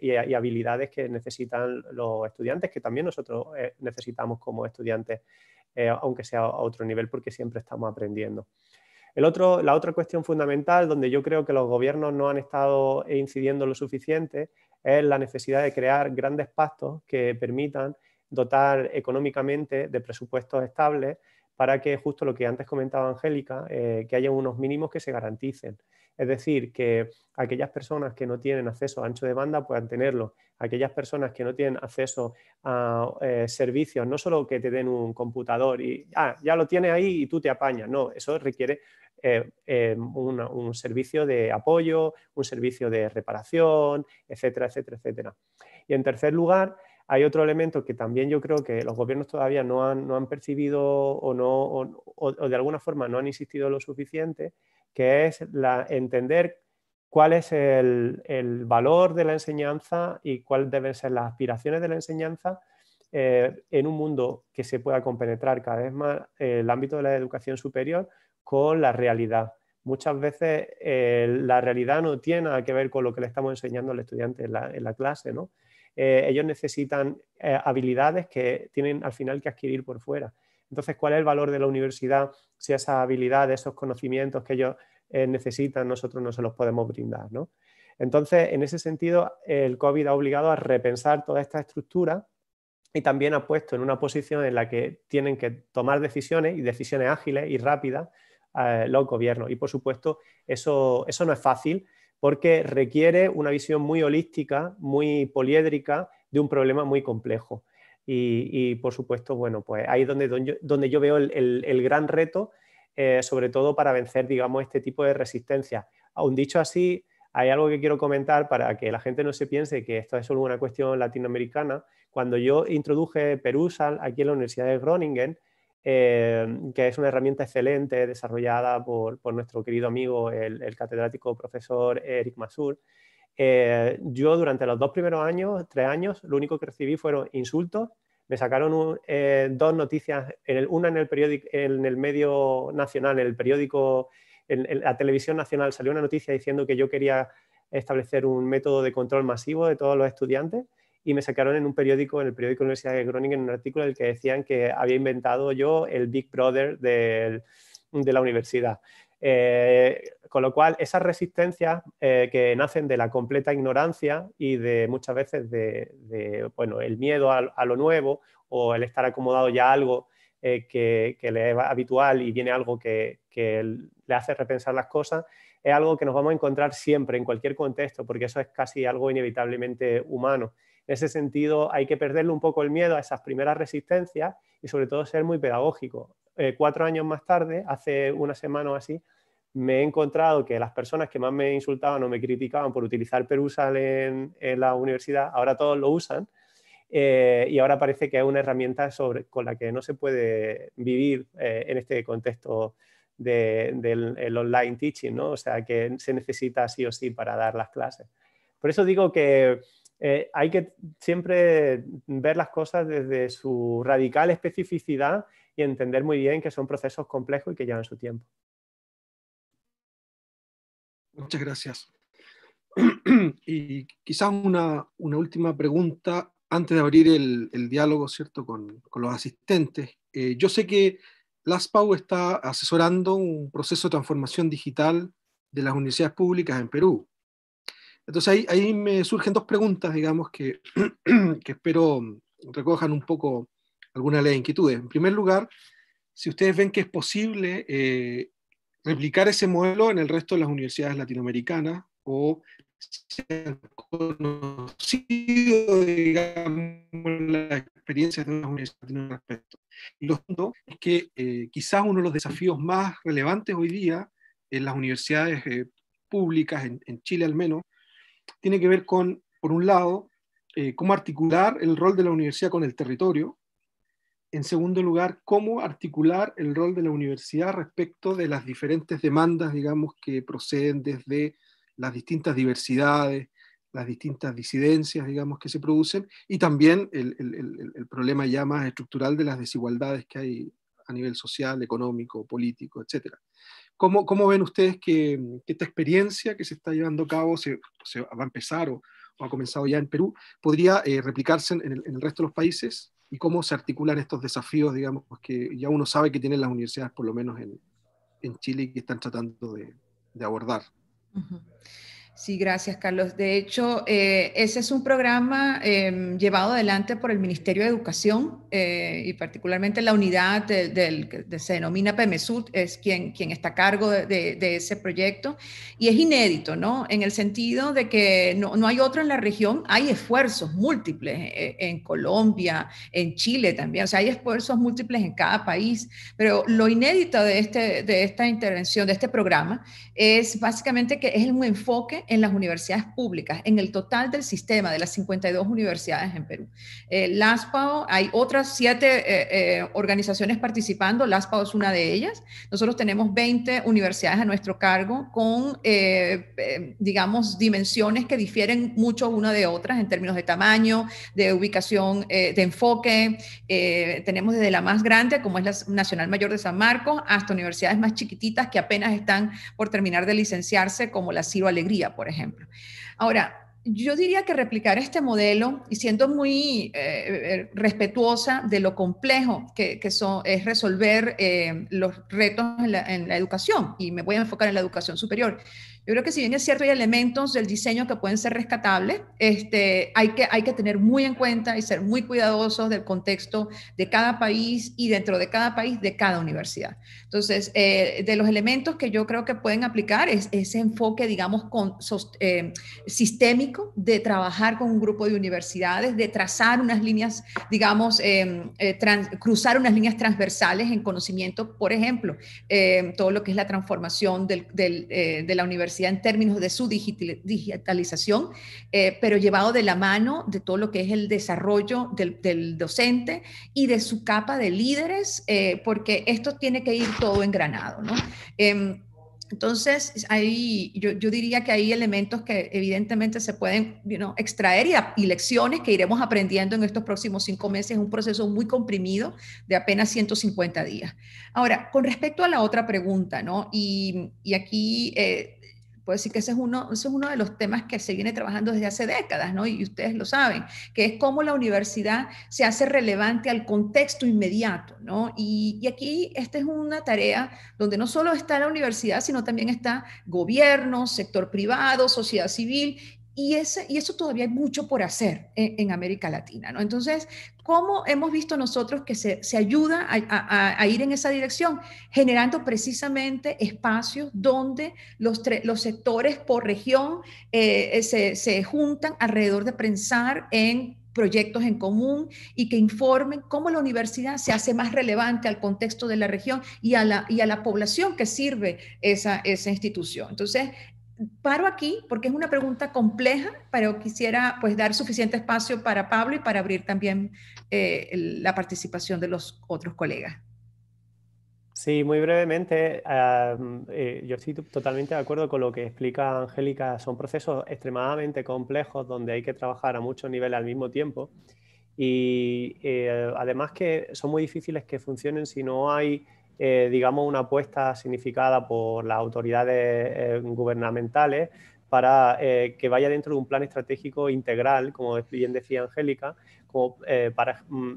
y, habilidades que necesitan los estudiantes, que también nosotros necesitamos como estudiantes, aunque sea a otro nivel, porque siempre estamos aprendiendo la otra cuestión fundamental donde yo creo que los gobiernos no han estado incidiendo lo suficiente es la necesidad de crear grandes pactos que permitan dotar económicamente de presupuestos estables para que justo lo que antes comentaba Angélica, eh, que haya unos mínimos que se garanticen. Es decir, que aquellas personas que no tienen acceso a ancho de banda puedan tenerlo. Aquellas personas que no tienen acceso a eh, servicios, no solo que te den un computador y ah, ya lo tienes ahí y tú te apañas. No, eso requiere eh, eh, un servicio de apoyo, un servicio de reparación, etcétera, etcétera, etcétera. Y en tercer lugar, hay otro elemento que también yo creo que los gobiernos todavía no han, percibido o, no, o de alguna forma no han insistido lo suficiente, que es entender cuál es el, valor de la enseñanza y cuáles deben ser las aspiraciones de la enseñanza eh, en un mundo que se pueda compenetrar cada vez más eh, el ámbito de la educación superior con la realidad. Muchas veces eh, la realidad no tiene nada que ver con lo que le estamos enseñando al estudiante en la, en la clase, ¿no? ellos necesitan habilidades que tienen al final que adquirir por fuera. Entonces, ¿cuál es el valor de la universidad si esa habilidad, esos conocimientos que ellos eh, necesitan, nosotros no se los podemos brindar? Entonces, en ese sentido, el COVID ha obligado a repensar toda esta estructura y también ha puesto en una posición en la que tienen que tomar decisiones y decisiones ágiles y rápidas eh, los gobiernos. Y por supuesto, eso no es fácil porque requiere una visión muy holística, muy poliédrica de un problema muy complejo. Y, por supuesto, bueno, pues ahí es donde, yo, veo el, gran reto, eh, sobre todo para vencer, digamos, este tipo de resistencia. Aún dicho así, hay algo que quiero comentar para que la gente no se piense que esto es solo una cuestión latinoamericana. Cuando yo introduje Perusal aquí en la Universidad de Groningen, eh, que es una herramienta excelente desarrollada por, nuestro querido amigo, el, el, catedrático profesor Eric Masur, eh, yo durante los dos primeros años, tres años, lo único que recibí fueron insultos. Me sacaron eh, dos noticias, una en el, periódico, en el medio nacional, en el periódico, en, la televisión nacional salió una noticia diciendo que yo quería establecer un método de control masivo de todos los estudiantes y me sacaron en un periódico, en el periódico Universidad de Groningen, un artículo en el que decían que había inventado yo el Big Brother de la universidad. Eh, con lo cual, esas resistencias eh, que nacen de la completa ignorancia y de muchas veces de, el miedo a, lo nuevo o el estar acomodado ya a algo eh, que, le es habitual y viene algo que le hace repensar las cosas, es algo que nos vamos a encontrar siempre en cualquier contexto, porque eso es casi algo inevitablemente humano. En ese sentido, hay que perderle un poco el miedo a esas primeras resistencias y sobre todo ser muy pedagógico. Eh, cuatro años más tarde, hace una semana o así, me he encontrado que las personas que más me insultaban o me criticaban por utilizar Perusal en, la universidad, ahora todos lo usan eh, y ahora parece que es una herramienta sobre, con la que no se puede vivir eh, en este contexto del online teaching, ¿no? O sea, que se necesita sí o sí para dar las clases. Por eso digo que eh, hay que siempre ver las cosas desde su radical especificidad y entender muy bien que son procesos complejos y que llevan su tiempo. Muchas gracias. Y quizás una, última pregunta antes de abrir el, diálogo ¿cierto? Con, los asistentes. Eh, yo sé que LASPAU está asesorando un proceso de transformación digital de las universidades públicas en Perú. Entonces ahí, ahí me surgen dos preguntas, digamos, que, que espero recojan un poco alguna de las inquietudes. En primer lugar, si ustedes ven que es posible eh, replicar ese modelo en el resto de las universidades latinoamericanas o si han conocido, digamos, las experiencias de las universidades un respecto. Y lo segundo es que eh, quizás uno de los desafíos más relevantes hoy día en las universidades eh, públicas, en, Chile al menos, tiene que ver con, por un lado, eh, cómo articular el rol de la universidad con el territorio. En segundo lugar, cómo articular el rol de la universidad respecto de las diferentes demandas, digamos, que proceden desde las distintas diversidades, las distintas disidencias, digamos, que se producen, y también el, problema ya más estructural de las desigualdades que hay a nivel social, económico, político, etcétera. ¿Cómo, ven ustedes que, esta experiencia que se está llevando a cabo, se, va a empezar o, ha comenzado ya en Perú, podría eh, replicarse en el, resto de los países? ¿Y cómo se articulan estos desafíos, digamos, que ya uno sabe que tienen las universidades, por lo menos en, Chile, que están tratando de, abordar? Sí, gracias, Carlos. De hecho, eh, ese es un programa em, llevado adelante por el Ministerio de Educación eh, y particularmente la unidad del se denomina PEMESUD, es quien, quien está a cargo de, ese proyecto. Y es inédito, ¿no? En el sentido de que no, no hay otro en la región, hay esfuerzos múltiples eh, en, Colombia, en Chile también, o sea, hay esfuerzos múltiples en cada país, pero lo inédito de, este, de esta intervención, de este programa, es básicamente que es un enfoque en las universidades públicas, en el total del sistema de las 52 universidades en Perú. Eh, LASPAO, hay otras siete eh, eh, organizaciones participando, LASPAO es una de ellas. Nosotros tenemos 20 universidades a nuestro cargo con, eh, digamos, dimensiones que difieren mucho una de otras en términos de tamaño, de ubicación, de enfoque. tenemos desde la más grande, como es la Nacional Mayor de San Marcos, hasta universidades más chiquititas que apenas están por terminar de licenciarse, como la Ciro Alegría, por ejemplo. Ahora, yo diría que replicar este modelo, y siendo muy eh, eh, respetuosa de lo complejo que, es resolver eh, los retos en la, educación, y me voy a enfocar en la educación superior, yo creo que si bien es cierto, hay elementos del diseño que pueden ser rescatables, este, hay, que, hay que tener muy en cuenta y ser muy cuidadosos del contexto de cada país y dentro de cada país, de cada universidad. Entonces, eh, de los elementos que yo creo que pueden aplicar es ese enfoque, digamos, con, eh, sistémico de trabajar con un grupo de universidades, de trazar unas líneas, digamos, eh, cruzar unas líneas transversales en conocimiento, por ejemplo, todo lo que es la transformación de la universidad en términos de su digitalización, eh, pero llevado de la mano de todo lo que es el desarrollo del, docente y de su capa de líderes, eh, porque esto tiene que ir todo engranado, ¿no? Em, entonces, ahí yo, yo, diría que hay elementos que evidentemente se pueden extraer y, lecciones que iremos aprendiendo en estos próximos cinco meses. Es un proceso muy comprimido de apenas 150 días. Ahora, con respecto a la otra pregunta, ¿no? Y, y aquí eh, Puedo decir que ese es, uno, es uno de los temas que se viene trabajando desde hace décadas, ¿no? Y ustedes lo saben, que es cómo la universidad se hace relevante al contexto inmediato, ¿no? Y, y aquí esta es una tarea donde no solo está la universidad, sino también está gobierno, sector privado, sociedad civil, y, ese, y eso todavía hay mucho por hacer en, América Latina, ¿no? Entonces, ¿cómo hemos visto nosotros que se, se ayuda a, ir en esa dirección? Generando precisamente espacios donde los, los sectores por región eh, eh, se, se juntan alrededor de pensar en proyectos en común y que informen cómo la universidad se hace más relevante al contexto de la región y a la, y a la población que sirve esa, esa institución. Entonces, paro aquí porque es una pregunta compleja, pero quisiera pues dar suficiente espacio para Pablo y para abrir también eh, la participación de los otros colegas. Sí, muy brevemente, eh, yo estoy totalmente de acuerdo con lo que explica Angélica. Son procesos extremadamente complejos donde hay que trabajar a muchos niveles al mismo tiempo y eh, además que son muy difíciles que funcionen si no hay eh, digamos, una apuesta significada por las autoridades eh, gubernamentales para eh, que vaya dentro de un plan estratégico integral, como bien decía Angélica, mm,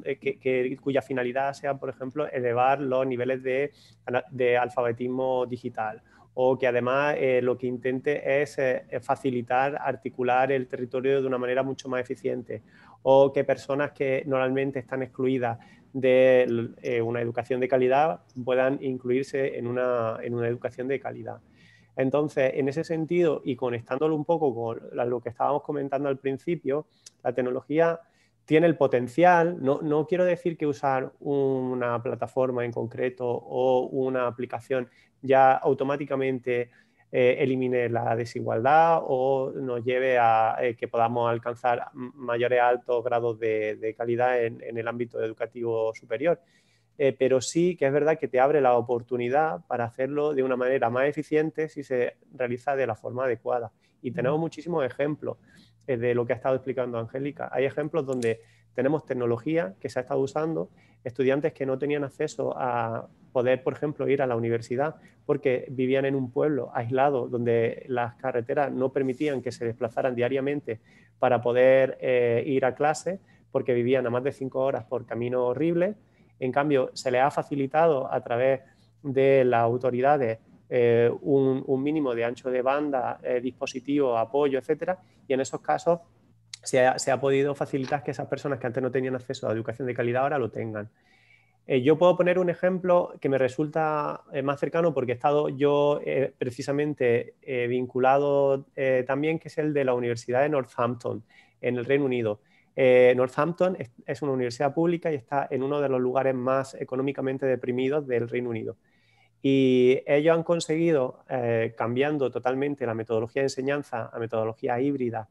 cuya finalidad sea, por ejemplo, elevar los niveles de alfabetismo digital o que además eh, lo que intente eh, es facilitar, articular el territorio de una manera mucho más eficiente, o que personas que normalmente están excluidas de eh, una educación de calidad puedan incluirse en una, en una, educación de calidad. Entonces, en ese sentido, y conectándolo un poco con lo que estábamos comentando al principio, la tecnología tiene el potencial, no, quiero decir que usar una plataforma en concreto o una aplicación ya automáticamente eh, elimine la desigualdad o nos lleve a eh, que podamos alcanzar mayores altos grados de, calidad en, el ámbito educativo superior. Eh, pero sí que es verdad que te abre la oportunidad para hacerlo de una manera más eficiente si se realiza de la forma adecuada. Y tenemos muchísimos ejemplos. Eh, de lo que ha estado explicando Angélica. Hay ejemplos donde tenemos tecnología que se ha estado usando, estudiantes que no tenían acceso a poder, por ejemplo, ir a la universidad porque vivían en un pueblo aislado donde las carreteras no permitían que se desplazaran diariamente para poder eh, ir a clase porque vivían a más de cinco horas por camino horrible. En cambio, se les ha facilitado a través de las autoridades eh, un, mínimo de ancho de banda, dispositivos dispositivo, apoyo, etcétera, y en esos casos se ha, podido facilitar que esas personas que antes no tenían acceso a educación de calidad ahora lo tengan. Eh, yo puedo poner un ejemplo que me resulta eh, más cercano porque he estado yo eh, precisamente vinculado también, que es el de la Universidad de Northampton, en el Reino Unido. Northampton es, una universidad pública y está en uno de los lugares más económicamente deprimidos del Reino Unido. Y ellos han conseguido, eh, cambiando totalmente la metodología de enseñanza a metodología híbrida,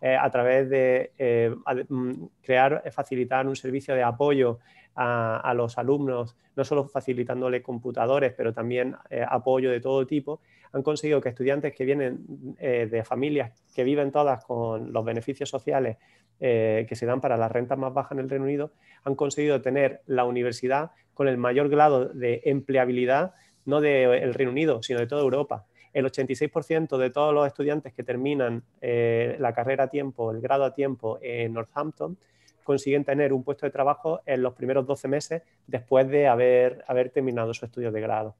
eh, a través de eh, mm, crear, facilitar un servicio de apoyo a, los alumnos, no solo facilitándole computadores, pero también apoyo de todo tipo, han conseguido que estudiantes que vienen de familias que viven todas con los beneficios sociales que se dan para las rentas más bajas en el Reino Unido, han conseguido tener la universidad con el mayor grado de empleabilidad no del el Reino Unido, sino de toda Europa. El 86% de todos los estudiantes que terminan eh, la carrera a tiempo, el grado a tiempo en Northampton, consiguen tener un puesto de trabajo en los primeros 12 meses después de haber, haber terminado su estudio de grado.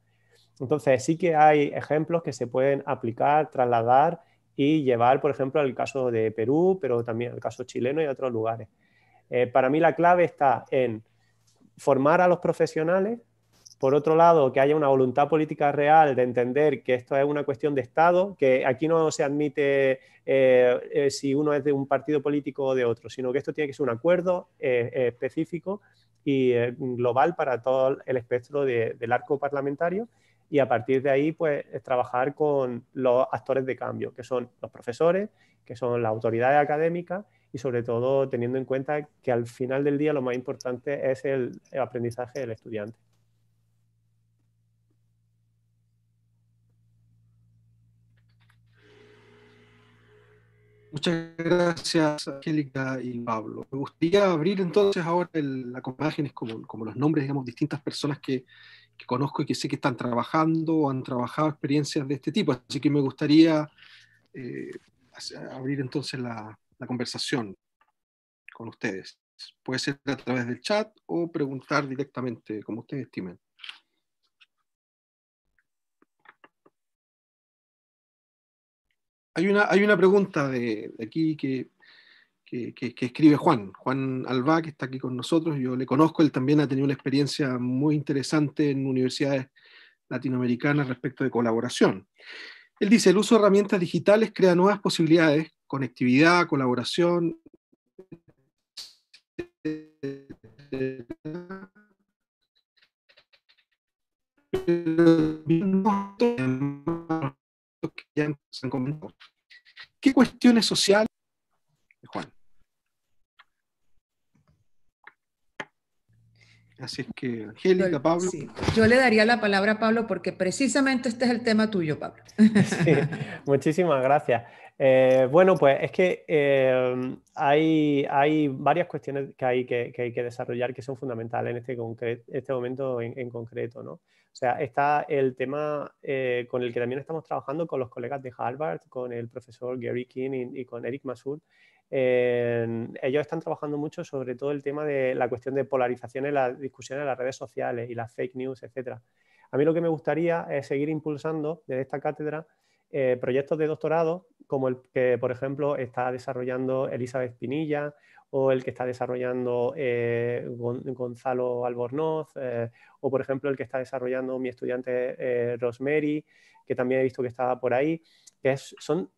Entonces, sí que hay ejemplos que se pueden aplicar, trasladar y llevar, por ejemplo, al caso de Perú, pero también al caso chileno y otros lugares. Eh, para mí la clave está en formar a los profesionales por otro lado, que haya una voluntad política real de entender que esto es una cuestión de Estado, que aquí no se admite eh, eh, si uno es de un partido político o de otro, sino que esto tiene que ser un acuerdo eh, específico y global para todo el espectro del arco parlamentario y a partir de ahí pues trabajar con los actores de cambio, que son los profesores, que son las autoridades académicas y sobre todo teniendo en cuenta que al final del día lo más importante es el aprendizaje del estudiante. Muchas gracias, Angélica y Pablo. Me gustaría abrir entonces ahora la imágenes como, como, los nombres, digamos, distintas personas que, conozco y que sé que están trabajando o han trabajado experiencias de este tipo. Así que me gustaría eh, abrir entonces la, la, conversación con ustedes. Puede ser a través del chat o preguntar directamente, como ustedes estimen. hay, una, pregunta de, aquí que, escribe Juan, Juan Alba, que está aquí con nosotros, yo le conozco, él también ha tenido una experiencia muy interesante en universidades latinoamericanas respecto de colaboración. Él dice, el uso de herramientas digitales crea nuevas posibilidades, conectividad, colaboración que ya han comentado. ¿Qué cuestiones sociales, Juan? Así es que, Angélica, Pablo. Yo le daría la palabra a Pablo porque precisamente este es el tema tuyo, Pablo. muchísimas gracias. Eh, bueno, pues es que eh, hay, varias cuestiones que hay que, desarrollar que son fundamentales en este, este momento en, concreto. ¿no? O sea, está el tema eh, con el que también estamos trabajando con los colegas de Harvard, con el profesor Gary King y, con Eric Masur. ellos están trabajando mucho sobre todo el tema de la cuestión de polarización en las discusiones en las redes sociales y las fake news, etc. A mí lo que me gustaría es seguir impulsando desde esta cátedra eh, proyectos de doctorado como el que, por ejemplo, está desarrollando Elizabeth Pinilla o el que está desarrollando eh, Gonzalo Albornoz eh, o, por ejemplo, el que está desarrollando mi estudiante Rosemary, que también he visto que estaba por ahí, que es, son,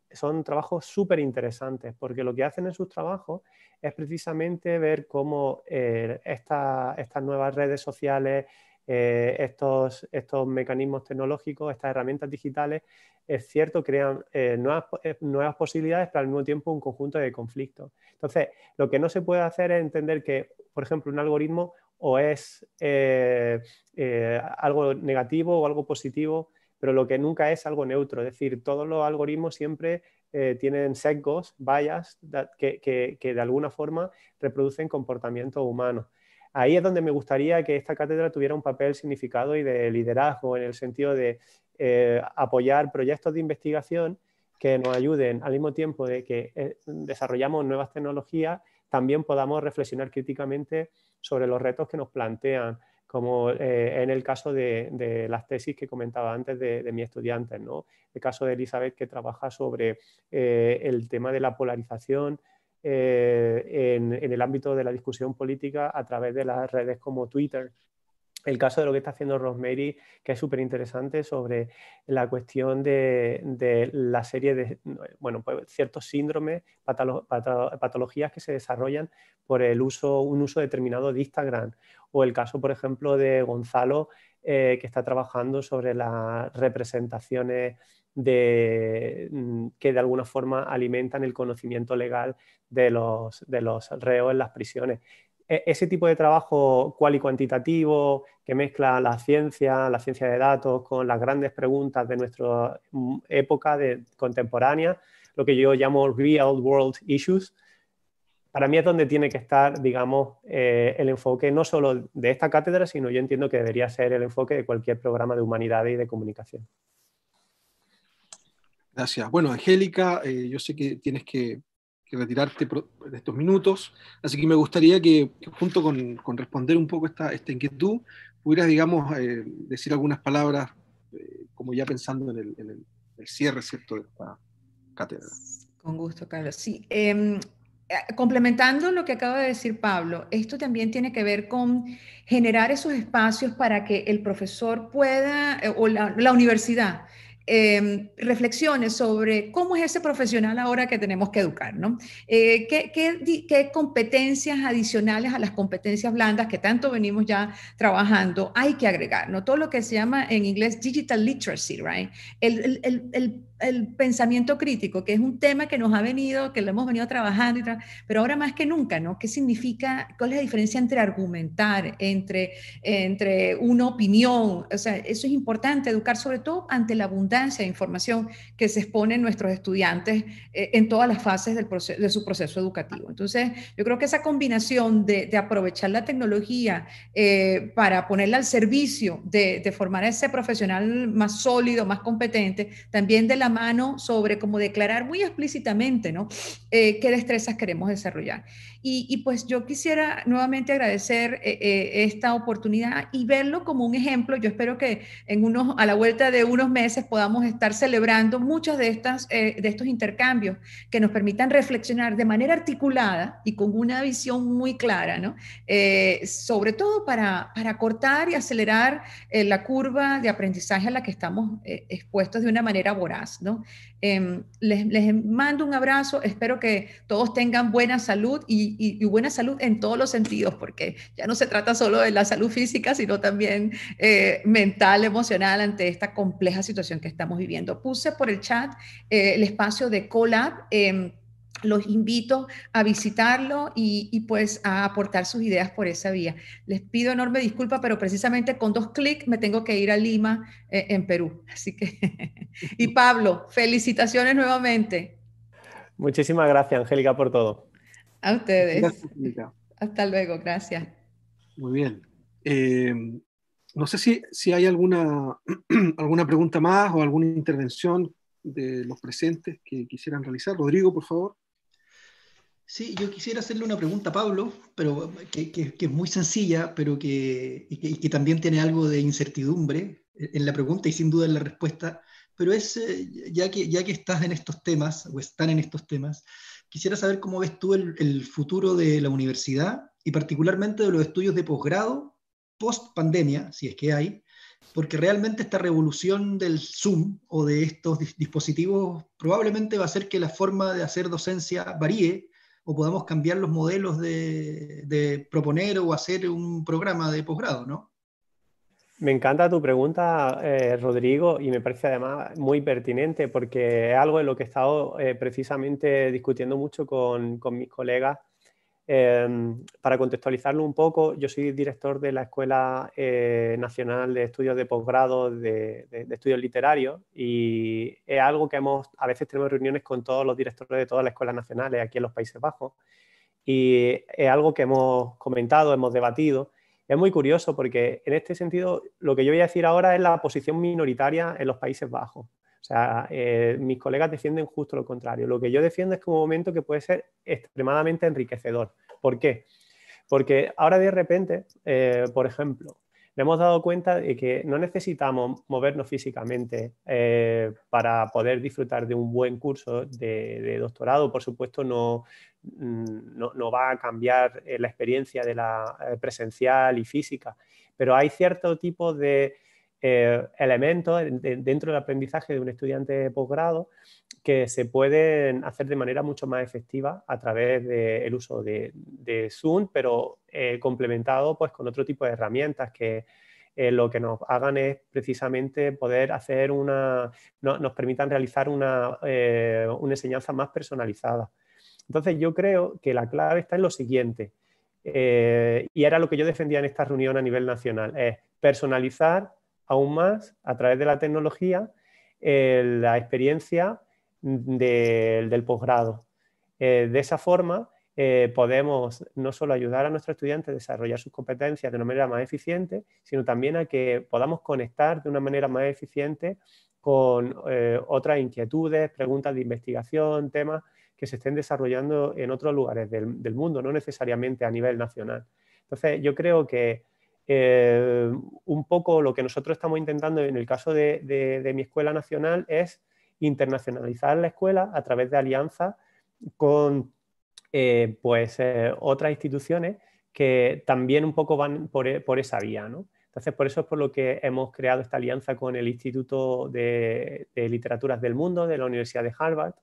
trabajos súper interesantes porque lo que hacen en sus trabajos es precisamente ver cómo estas nuevas redes sociales eh, estos, mecanismos tecnológicos, estas herramientas digitales, es cierto, crean eh, eh, nuevas, posibilidades, pero al mismo tiempo un conjunto de conflictos. Entonces, lo que no se puede hacer es entender que, por ejemplo, un algoritmo o es algo negativo o algo positivo, pero lo que nunca es algo neutro. Es decir, todos los algoritmos siempre tienen sesgos, vallas, que, de alguna forma reproducen comportamientos humanos. Ahí es donde me gustaría que esta cátedra tuviera un papel significado y de liderazgo en el sentido de eh, apoyar proyectos de investigación que nos ayuden al mismo tiempo de que eh, desarrollamos nuevas tecnologías, también podamos reflexionar críticamente sobre los retos que nos plantean, como eh, en el caso de, las tesis que comentaba antes de, mi mis estudiantes, ¿no? el caso de Elizabeth que trabaja sobre el tema de la polarización eh, en, el ámbito de la discusión política a través de las redes como Twitter. El caso de lo que está haciendo Rosemary, que es súper interesante, sobre la cuestión de, la serie de bueno, pues, ciertos síndromes, patologías que se desarrollan por el uso, un uso determinado de Instagram. O el caso, por ejemplo, de Gonzalo, eh, que está trabajando sobre las representaciones de, mm, que de alguna forma alimentan el conocimiento legal de los, de reos en las prisiones. E, ese tipo de trabajo cual y cuantitativo que mezcla la ciencia, la ciencia de datos con las grandes preguntas de nuestra mm, época contemporánea, lo que yo llamo real world issues, para mí es donde tiene que estar, digamos, eh, el enfoque no solo de esta cátedra, sino yo entiendo que debería ser el enfoque de cualquier programa de humanidades y de comunicación. Gracias. Bueno, Angélica, eh, yo sé que tienes que, retirarte de estos minutos, así que me gustaría que, junto con, responder un poco esta, esta inquietud, pudieras, digamos, eh, decir algunas palabras, eh, como ya pensando en el, cierre, ¿cierto?, de esta cátedra. Con gusto, Carlos. Sí, em, complementando lo que acaba de decir Pablo, esto también tiene que ver con generar esos espacios para que el profesor pueda, o la, la universidad, Em, reflexiones sobre cómo es ese profesional ahora que tenemos que educar, ¿no? Eh, ¿qué, competencias adicionales a las competencias blandas que tanto venimos ya trabajando hay que agregar, ¿no? Todo lo que se llama en inglés digital literacy, right? el el pensamiento crítico, que es un tema que nos ha venido, que lo hemos venido trabajando, pero ahora más que nunca, ¿no? ¿Qué significa, cuál es la diferencia entre argumentar, entre, entre una opinión? O sea, eso es importante, educar sobre todo ante la abundancia de información que se exponen nuestros estudiantes eh, en todas las fases del de su proceso educativo. Entonces, yo creo que esa combinación de, aprovechar la tecnología eh, para ponerla al servicio de, de formar a ese profesional más sólido, más competente, también de la mano sobre cómo declarar muy explícitamente, ¿no? Eh, qué destrezas queremos desarrollar. Y, pues yo quisiera nuevamente agradecer eh, eh, esta oportunidad y verlo como un ejemplo. Yo espero que en unos, a la vuelta de unos meses podamos estar celebrando muchos de, estas, eh, de estos intercambios que nos permitan reflexionar de manera articulada y con una visión muy clara, ¿no? sobre todo para, para cortar y acelerar la curva de aprendizaje a la que estamos expuestos de una manera voraz, ¿no? Em, les, mando un abrazo, espero que todos tengan buena salud y, buena salud en todos los sentidos, porque ya no se trata solo de la salud física, sino también eh, mental, emocional, ante esta compleja situación que estamos viviendo. Puse por el chat eh, el espacio de Colab em, los invito a visitarlo y, pues a aportar sus ideas por esa vía. Les pido enorme disculpa, pero precisamente con dos clics me tengo que ir a Lima, eh, en Perú. Así que, y Pablo, felicitaciones nuevamente. Muchísimas gracias, Angélica, por todo. A ustedes. Hasta luego, gracias. Muy bien. Eh, no sé si, si hay alguna, alguna pregunta más o alguna intervención de los presentes que quisieran realizar. Rodrigo, por favor. Sí, yo quisiera hacerle una pregunta a Pablo, pero que, es muy sencilla, pero que, y que, también tiene algo de incertidumbre en la pregunta y sin duda en la respuesta. Pero es, eh, ya que, ya que estás en estos temas, o están en estos temas, quisiera saber cómo ves tú el, futuro de la universidad y particularmente de los estudios de posgrado post pandemia, si es que hay, porque realmente esta revolución del Zoom o de estos dispositivos probablemente va a hacer que la forma de hacer docencia varíe o podamos cambiar los modelos de, proponer o hacer un programa de posgrado, ¿no? Me encanta tu pregunta, eh, Rodrigo, y me parece además muy pertinente porque es algo en lo que he estado eh, precisamente discutiendo mucho con mis colegas Em, para contextualizarlo un poco, yo soy director de la Escuela eh, Nacional de Estudios de Posgrado de, Estudios Literarios y es algo que a veces tenemos reuniones con todos los directores de todas las escuelas nacionales aquí en los Países Bajos y es algo que hemos comentado, hemos debatido. Es muy curioso porque en este sentido lo que yo voy a decir ahora es la posición minoritaria en los Países Bajos. O sea, eh, mis colegas defienden justo lo contrario. Lo que yo defiendo es que un momento que puede ser extremadamente enriquecedor. ¿Por qué? Porque ahora de repente, eh, por ejemplo, le hemos dado cuenta de que no necesitamos movernos físicamente eh, para poder disfrutar de un buen curso de, doctorado. Por supuesto, mm, no, no, va a cambiar la experiencia de la presencial y física, pero hay cierto tipo de eh, elementos dentro del aprendizaje de un estudiante de posgrado que se pueden hacer de manera mucho más efectiva a través del uso de, Zoom, pero eh, complementado pues, con otro tipo de herramientas que eh, lo que nos hagan es precisamente poder hacer una, nos permitan realizar una, una enseñanza más personalizada. Entonces yo creo que la clave está en lo siguiente, y era lo que yo defendía en esta reunión a nivel nacional, es personalizar aún más a través de la tecnología eh, la experiencia del posgrado. Eh, de esa forma eh, podemos no solo ayudar a nuestros estudiantes a desarrollar sus competencias de una manera más eficiente, sino también a que podamos conectar de una manera más eficiente con otras inquietudes, preguntas de investigación, temas que se estén desarrollando en otros lugares del, del, mundo, no necesariamente a nivel nacional. Entonces, yo creo que eh, un poco lo que nosotros estamos intentando en el caso de, mi escuela nacional es internacionalizar la escuela a través de alianzas con eh, pues, eh, otras instituciones que también un poco van por, e, esa vía. Entonces, por eso es por lo que hemos creado esta alianza con el Instituto de, Literaturas del Mundo de la Universidad de Harvard.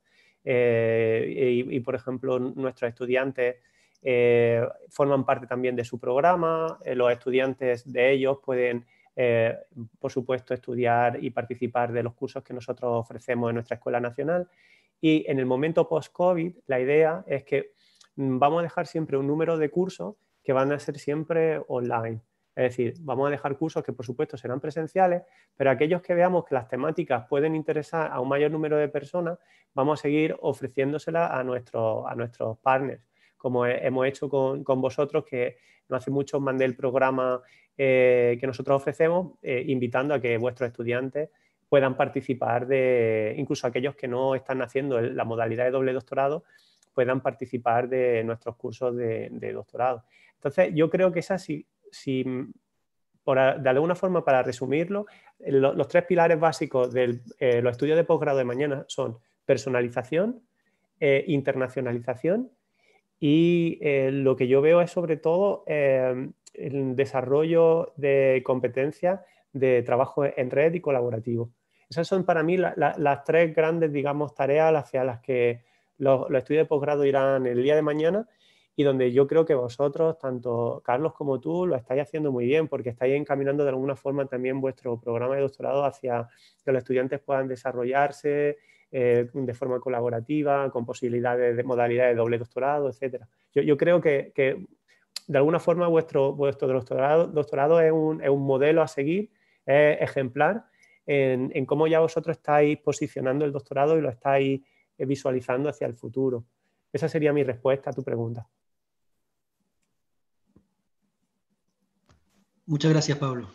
y, por ejemplo, nuestros estudiantes eh, forman parte también de su programa, eh, los estudiantes de ellos pueden, eh, por supuesto, estudiar y participar de los cursos que nosotros ofrecemos en nuestra Escuela Nacional. Y en el momento post-COVID, la idea es que mm, vamos a dejar siempre un número de cursos que van a ser siempre online. Es decir, vamos a dejar cursos que por supuesto serán presenciales, pero aquellos que veamos que las temáticas pueden interesar a un mayor número de personas, vamos a seguir ofreciéndoselas a, a nuestros partners como hemos hecho con, vosotros, que no hace mucho mandé el programa eh, que nosotros ofrecemos, eh, invitando a que vuestros estudiantes puedan participar de, incluso aquellos que no están haciendo la modalidad de doble doctorado, puedan participar de nuestros cursos de, doctorado. Entonces, yo creo que es así. si por, de alguna forma, para resumirlo, los tres pilares básicos de eh, los estudios de posgrado de mañana son personalización, internacionalización y eh, lo que yo veo es sobre todo em, el desarrollo de competencias de trabajo en red y colaborativo. Esas son para mí las tres grandes, digamos, tareas hacia las que los, los estudios de posgrado irán el día de mañana y donde yo creo que vosotros, tanto Carlos como tú, lo estáis haciendo muy bien porque estáis encaminando de alguna forma también vuestro programa de doctorado hacia que los estudiantes puedan desarrollarse eh, de forma colaborativa, con posibilidades de modalidades de doble doctorado, etc. Yo, yo creo que, de alguna forma vuestro, vuestro doctorado, doctorado es, un, es un modelo a seguir, es ejemplar en, cómo ya vosotros estáis posicionando el doctorado y lo estáis eh, visualizando hacia el futuro. Esa sería mi respuesta a tu pregunta. Muchas gracias, Pablo.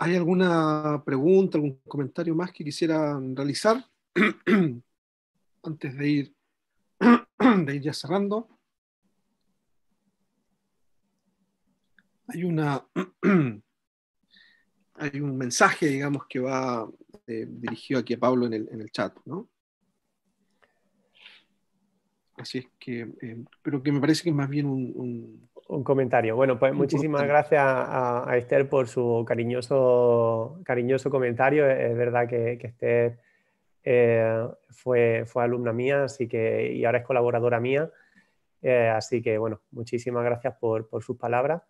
¿Hay alguna pregunta, algún comentario más que quisieran realizar antes de ir, ya cerrando? Hay una hay un mensaje, digamos, que va eh, dirigido aquí a Pablo en el, chat, ¿no? Así es que, eh, pero que me parece que es más bien un, un comentario. Bueno, pues muchísimas gracias a, Esther por su cariñoso, cariñoso comentario. Es verdad que, Esther eh, fue, alumna mía así que, y ahora es colaboradora mía. Eh, así que, bueno, muchísimas gracias por, por sus palabras.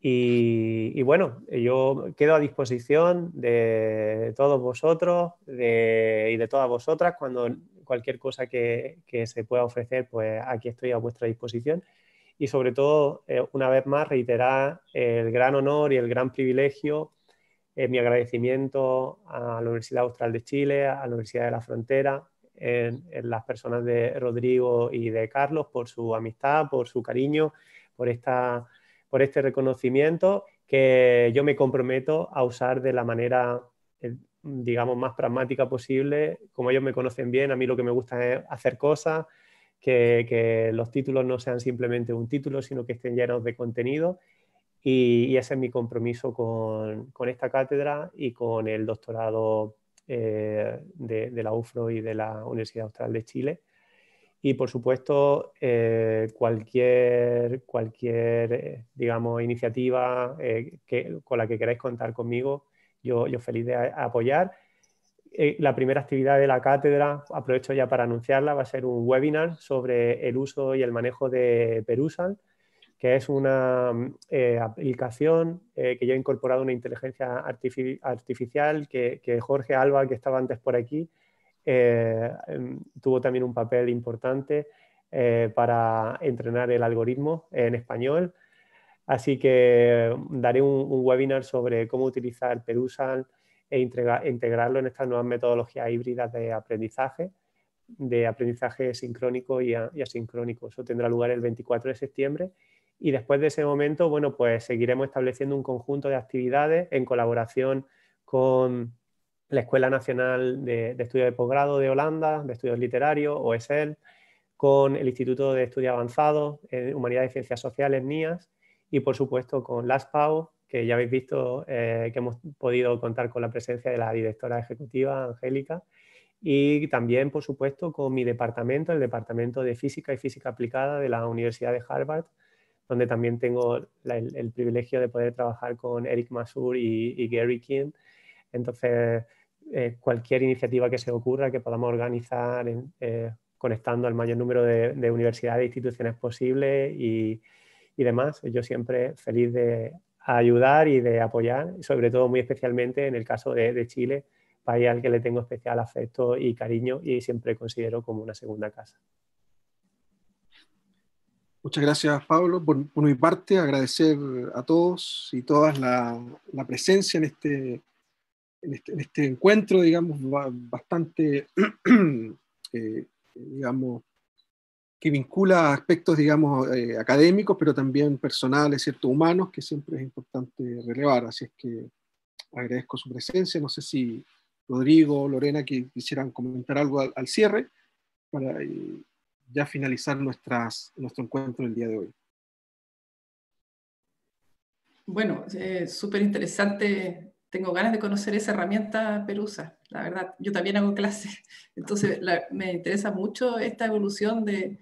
Y, bueno, yo quedo a disposición de todos vosotros y de todas vosotras cuando cualquier cosa que, que se pueda ofrecer, pues aquí estoy a vuestra disposición y sobre todo, eh, una vez más, reiterar eh, el gran honor y el gran privilegio, eh, mi agradecimiento a la Universidad Austral de Chile, a la Universidad de la Frontera, en, las personas de Rodrigo y de Carlos por su amistad, por su cariño, por, esta, por este reconocimiento que yo me comprometo a usar de la manera, digamos, más pragmática posible. Como ellos me conocen bien, a mí lo que me gusta es hacer cosas, que, los títulos no sean simplemente un título, sino que estén llenos de contenido. Y, ese es mi compromiso con, esta cátedra y con el doctorado eh, de, la UFRO y de la Universidad Austral de Chile. Y por supuesto, eh, cualquier, cualquier eh, iniciativa con la que queráis contar conmigo, yo, yo feliz de apoyar eh, la primera actividad de la cátedra, aprovecho ya para anunciarla, va a ser un webinar sobre el uso y el manejo de Perusal, que es una eh, aplicación eh, que ya ha incorporado una inteligencia artificial que, Jorge Alba, que estaba antes por aquí, em, tuvo también un papel importante para entrenar el algoritmo en español. Así que daré un, un webinar sobre cómo utilizar Perusal e integrarlo en estas nuevas metodologías híbridas de aprendizaje, de aprendizaje sincrónico y, asincrónico. Eso tendrá lugar el 24 de septiembre y después de ese momento, bueno, pues seguiremos estableciendo un conjunto de actividades en colaboración con la Escuela Nacional de, Estudios de Posgrado de Holanda, de Estudios Literarios, OSL, con el Instituto de Estudios Avanzados, en eh, Humanidades y Ciencias Sociales, NIAS, y por supuesto con LASPAO, que ya habéis visto eh, que hemos podido contar con la presencia de la directora ejecutiva, Angélica, y también, por supuesto, con mi departamento, el Departamento de Física y Física Aplicada de la Universidad de Harvard, donde también tengo el, privilegio de poder trabajar con Eric Masur y, Gary King. Entonces, eh, cualquier iniciativa que se ocurra, que podamos organizar eh, conectando al mayor número de, universidades e instituciones posible y, y demás, yo siempre feliz de ayudar y de apoyar, sobre todo muy especialmente en el caso de, Chile, país al que le tengo especial afecto y cariño y siempre considero como una segunda casa. Muchas gracias, Pablo. Por, mi parte, agradecer a todos y todas la, presencia en este, este, este, encuentro, digamos, bastante, eh, digamos, que vincula aspectos, digamos, eh, académicos, pero también personales, ¿cierto? Humanos, que siempre es importante relevar. Así es que agradezco su presencia. No sé si Rodrigo, Lorena, quisieran comentar algo al, cierre para eh, ya finalizar nuestras, nuestro encuentro el día de hoy. Bueno, eh, súper interesante. Tengo ganas de conocer esa herramienta perusa, la verdad. Yo también hago clases, entonces me interesa mucho esta evolución de,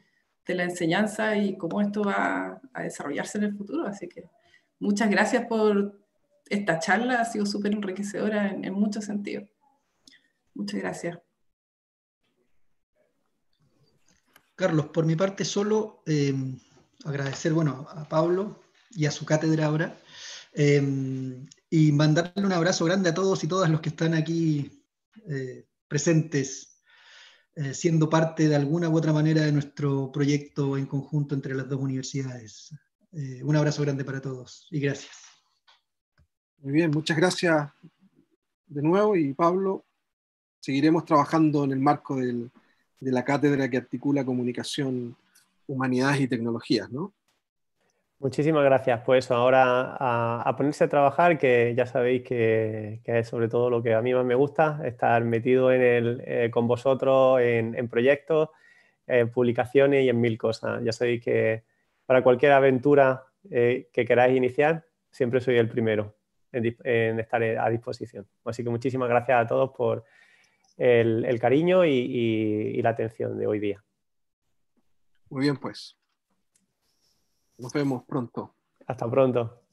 de la enseñanza y cómo esto va a desarrollarse en el futuro. Así que muchas gracias por esta charla, ha sido súper enriquecedora en, muchos sentidos. Muchas gracias. Carlos, por mi parte solo em, agradecer bueno, a Pablo y a su cátedra ahora em, y mandarle un abrazo grande a todos y todas los que están aquí eh, presentes eh, siendo parte de alguna u otra manera de nuestro proyecto en conjunto entre las dos universidades. Eh, un abrazo grande para todos y gracias. Muy bien, muchas gracias de nuevo y Pablo. Seguiremos trabajando en el marco de la cátedra que articula comunicación, humanidades y tecnologías, ¿no? Muchísimas gracias. Pues ahora a, ponerse a trabajar, que ya sabéis que, es sobre todo lo que a mí más me gusta, estar metido en el, eh, con vosotros en, proyectos, en eh, publicaciones y en mil cosas. Ya sabéis que para cualquier aventura eh, que queráis iniciar, siempre soy el primero en, estar a disposición. Así que muchísimas gracias a todos por el, cariño y la atención de hoy día. Muy bien, pues. Nos vemos pronto. Hasta pronto.